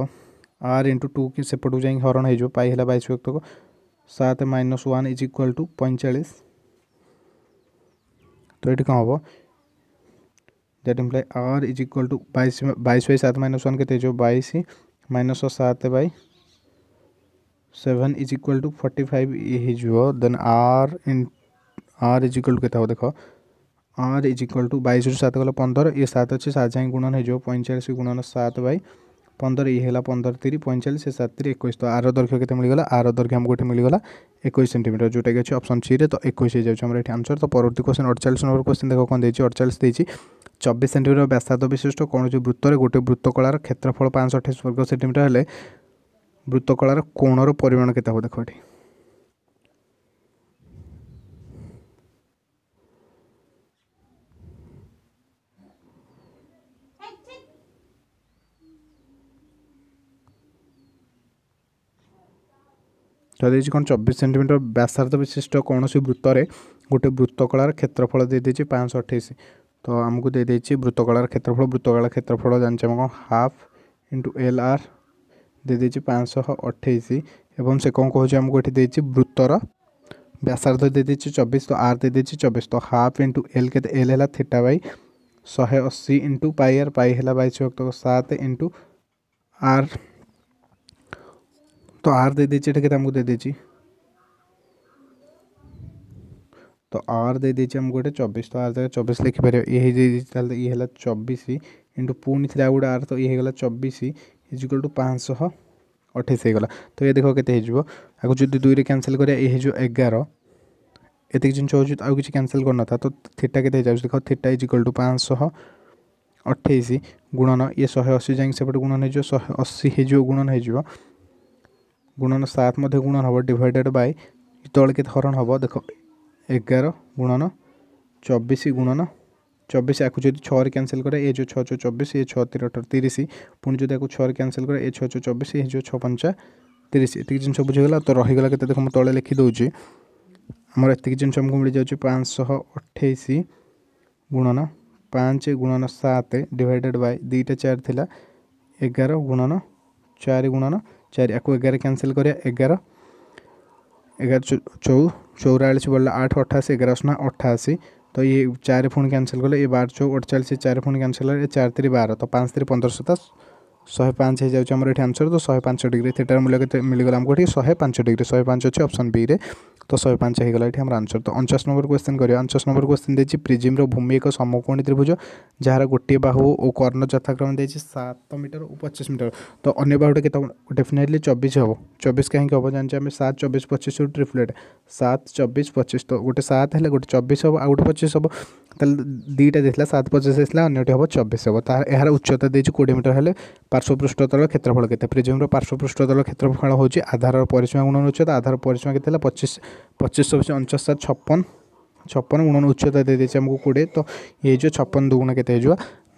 आर इंटू टू की को जा हरण हो पाई है बैस व्यक्त को सात minus one is equal to पैंचाश तो ये कौन हम that imply R is equal to बैश बैस बै सात माइनस वन के बैस माइनस सात by seven is equal to forty five then R in R is equal to के देख आर इज इक्वल टू बैस रु सात गला पंदर ये सात अच्छे सात जाए गुणन हो पैंचाश गुणन सात बै पंदर ये है पंदर तीन पैंचाश से सात तीन एक तो आर दर्घ्य के मिलगला आर दर्घ्य आम गोटे मिलगला एक सेमिटर जोटा कि अच्छे अप्सन सी तो एक जाऊँगी आंसर तो परवर्ती क्वेश्चन अड़चाश नंबर क्वेश्चन देख कौन देखिए अड़चाश देखिए চব্বিশ সেটিমিটার ব্যাসার্ধ বিশিষ্ট কৌণসী বৃত্তরে গোটিয়ে বৃত্তকলার ক্ষেত্রফল পাঁচশো অঠাইশ বর্গ সেটিমিটার হলে বৃত্তকলার কোণর পরিমাণ কেতে হব দেখ এটি ଦେଇଛି କ'ଣ ଚବିଶ ସେଣ୍ଟିମିଟର ବ୍ୟାସାର୍ଦ୍ଧ ବିଶିଷ୍ଟ କୌଣସି ବୃତ୍ତରେ ଗୋଟେ ବୃତ୍ତକଳାର କ୍ଷେତ୍ରଫଳ ଦେଇଦେଇଛି ପାଞ୍ଚଶହ ଅଠେଇଶ ତ ଆମକୁ ଦେଇଦେଇଛି ବୃତ୍ତକଳାର କ୍ଷେତ୍ରଫଳ ବୃତ୍ତକଳାର କ୍ଷେତ୍ରଫଳ ଜାଣିଛେ ଆମେ କ'ଣ ହାଫ୍ ଇଣ୍ଟୁ ଏଲ୍ ଆର୍ ଦେଇଦେଇଛି ପାଞ୍ଚଶହ ଅଠେଇଶ ଏବଂ ସେ କ'ଣ କହୁଛି ଆମକୁ ଏଠି ଦେଇଛି ବୃତ୍ତର ବ୍ୟାସାର୍ଦ୍ଧ ଦେଇଦେଇଛି ଚବିଶ ତ ଆର୍ ଦେଇଦେଇଛି ଚବିଶ ତ ହାଫ୍ ଇଣ୍ଟୁ ଏଲ୍ କେତେ ଏଲ୍ ହେଲା ଥିଟା ବାଇ ଶହେ ଅଶୀ ଇଣ୍ଟୁ ପାଇ ଆର୍ ପାଇ ହେଲା ବାଇଶ ସାତ ଇଣ୍ଟୁ ଆର୍ तो आर दे दीचे ठीक है तो दे दीची तो आर दे दीचे आम गोटे चबीस तो आर जगह चबीस लिखिपर ये ये है चबीस इंटू पुणी थी गोटे आर तो ये होगा चबीस इजिकल टू पाँच शह अठाईस होगा तो ये देख के आपको जो दुई कैनसल कर एगार एतिक जिन हो आउ किसी कैनसल करना था तो थीटा के देख थीटा इजिकल टू पाँच शह गुणन ये शहे अशी जाए सेपटे गुणन हो शहे अशी हो गुणन हो গুণন সাত মধ্যে গুণন হব ডিভাইডেড বাই যেতবে কেতে হরণ হব দেখ এগার গুণন চবিশ গুণন চবিশ এখন যদি ছরে ক্যানসেল করে এ যে ছ ছ চবিশ এ ছ তের অঠর তিরিশ পুঁ যদি এখন ছরে ক্যানসেল করে এ ছ ছ চবিশ এ যে ছ পঞ্চা তিরিশ এতিকি জিনিস বুঝিগলা তো রহিগলা কেতে দেখ মু তলে লিখি দেছি আমার এতিকি জিনিস আমি মিলে যাচ্ছে পাঁচশহ অঠেইশ গুণন পাঁচ গুণন সাত ডিভাইডেড বাই দুইটা চার লা এগার গুণন চারি গুণন ଚାରି ଆକୁ ଏଗାର କ୍ୟାନସେଲ୍ କରିବା ଏଗାର ଏଗାର ଚଉ ଚଉରାଳିଶ ବଳିଲା ଆଠ ଅଠାଅଶୀ ଏଗାର ଶୂନ ଅଠାଅଶୀ ତ ଇଏ ଚାରି ପୁଣି କ୍ୟାନସେଲ୍ କଲେ ଇଏ ବାର ଚଉ ଅଠଚାଳିଶ ଚାରି ପୁଣି କ୍ୟାନସେଲ୍ କଲେ ଚାରି ତିରି ବାର ତ ପାଞ୍ଚ ତିରି ପନ୍ଦର ଶତା ଶହେ ପାଞ୍ଚ ହେଇଯାଉଛି ଆମର ଏଠି ଆନ୍ସର୍ ତ ଶହେ ପାଞ୍ଚ ଡିଗ୍ରୀ ଥିଟାର ମୂଲ୍ୟ କେତେ ମିଳିଗଲା ଆମକୁ ଏଠି ଶହେ ପାଞ୍ଚ ଡିଗ୍ରୀ ଶହେ ପାଞ୍ଚ ଅଛି ଅପସନ୍ ବିରେ তো শহে পাঁচ হয়ে এটি আমার আনসর তো অঞ্চাশ নম্বর কোশ্চেন করি অঞ্চাশ নম্বর কোশ্চেন দিয়েছি প্রিজিম্র ভূমি এক সমকোণী ত্রিভুজ যার গোটিয়ে বাহু ও কর্ণ যথাক্রমে দিয়েছি সাত মিটার ও পঁচিশ মিটার তো অন্য বাহুটা কেত ডেফিনেটলি চব্বিশ হব চব্বিশ কাহিঁকি হব জানি আমি সাত চব্বিশ পঁচিশ ট্রিপ্লেট সাত চব্বিশ পঁচিশ তো গোটে সাত হলে গোটে চব্বিশ হব আউ গোটে পঁচিশ হব তাহলে দুইটা দিয়েছিল সাত পচাশ আসলে অন্যটি হব চব্বিশ হব তার এর উচ্চতা দিয়েছি কোড়ি মিটর হলে পার্শ্বপৃষ্ঠতল ক্ষেত্রফল কে প্রিজমর পার্শ্বপৃষ্ঠতল ক্ষেত্রফল হচ্ছে আধার পরিসীমা গুণন উচ্চতা আধার পরিসীমা কে হল পঁচিশ পঁচিশ চব্বিশ অঞ্চাশ সাত ছপন গুণন छप्पन गुणन उच्चता दे दी आमको कोड़े तो ये जो छप्पन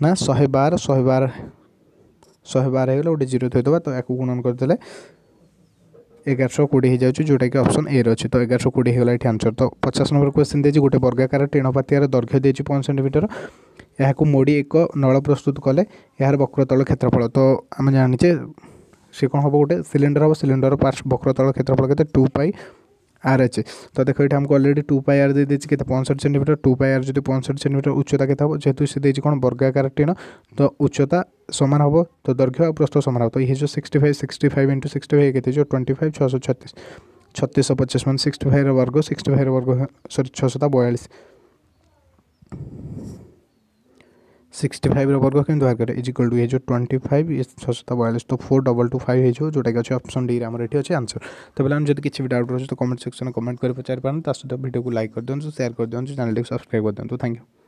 না শহে বার শহে বার শহে বার হয়ে গেলে গোটে জিরো ধরে जीरो তো এক গুণন করে करदे ଏଗାରଶହ କୋଡ଼ିଏ ହେଇଯାଉଛି ଯେଉଁଟାକି ଅପସନ୍ ଏ ଅଛି ତ ଏଗାରଶହ କୋଡ଼ିଏ ହେଇଗଲା ଏଠି ଆନ୍ସର୍ ତ ପଚାଶ ନମ୍ବର କ୍ୱେଶ୍ଚିନ୍ ଦେଇଛି ଗୋଟେ ବର୍ଗାକାର ଟିଣପାତିଆର ଦୈର୍ଘ୍ୟ ଦେଇଛି ପାଞ୍ଚ ସେଣ୍ଟିମିଟର ଏହାକୁ ମୋଡ଼ି ଏକ ନଳ ପ୍ରସ୍ତୁତ କଲେ ଏହାର ବକ୍ରତଳ କ୍ଷେତ୍ରଫଳ ତ ଆମେ ଜାଣିଛେ ସେ କ'ଣ ହେବ ଗୋଟେ ସିଲିଣ୍ଡର ହେବ ସିଲିଣ୍ଡର ପାର୍ଟ ବକ୍ରତଳ କ୍ଷେତ୍ରଫଳ କେତେ ଟୁ ପାଇ आर एच तो देख ये आमको अलरेडी टू पाई आर देते कैसे पंसठ सेमिटर टू पाई आर जो पंसठ सेमिटर उच्चता के जेहतु से देखिए कौन वर्गाकार टीण तो उच्चता सामान हम तो दर्घ्य और प्रस्थ सामान हम तो ये जो sixty five sixty five into sixty five के ट्वेंटी फाइव छः सौ छत्तीस छत्तीस पचास मैं सिक्सट फाइव वर्ग सिक्सट फाइव वर्ग सरी छः सौ बयालीस সিক্সটি ফাইভ বর্গ কেমি বাহার করে ইজ ইকুয়াল টু হয়ে টোয়েন্টি ফাইভ ছশত বয়াল্লিশ তো ফোর ডবল টু ফাইভ হয়ে যোউটা কি অছে অপশন ডি আমার এটি অছে আনসর তো বলে আমি যদি কিছু বি ডাউট রয়েছে তো কমেন্ট সেকশন কমেন্ট করে পচারি পারেন তা সহ ভিডিওকে লাইক করে দিও সেয়ার করে দিও চ্যানেলটি সবসক্রাইব করে দিও থ্যাংক ইউ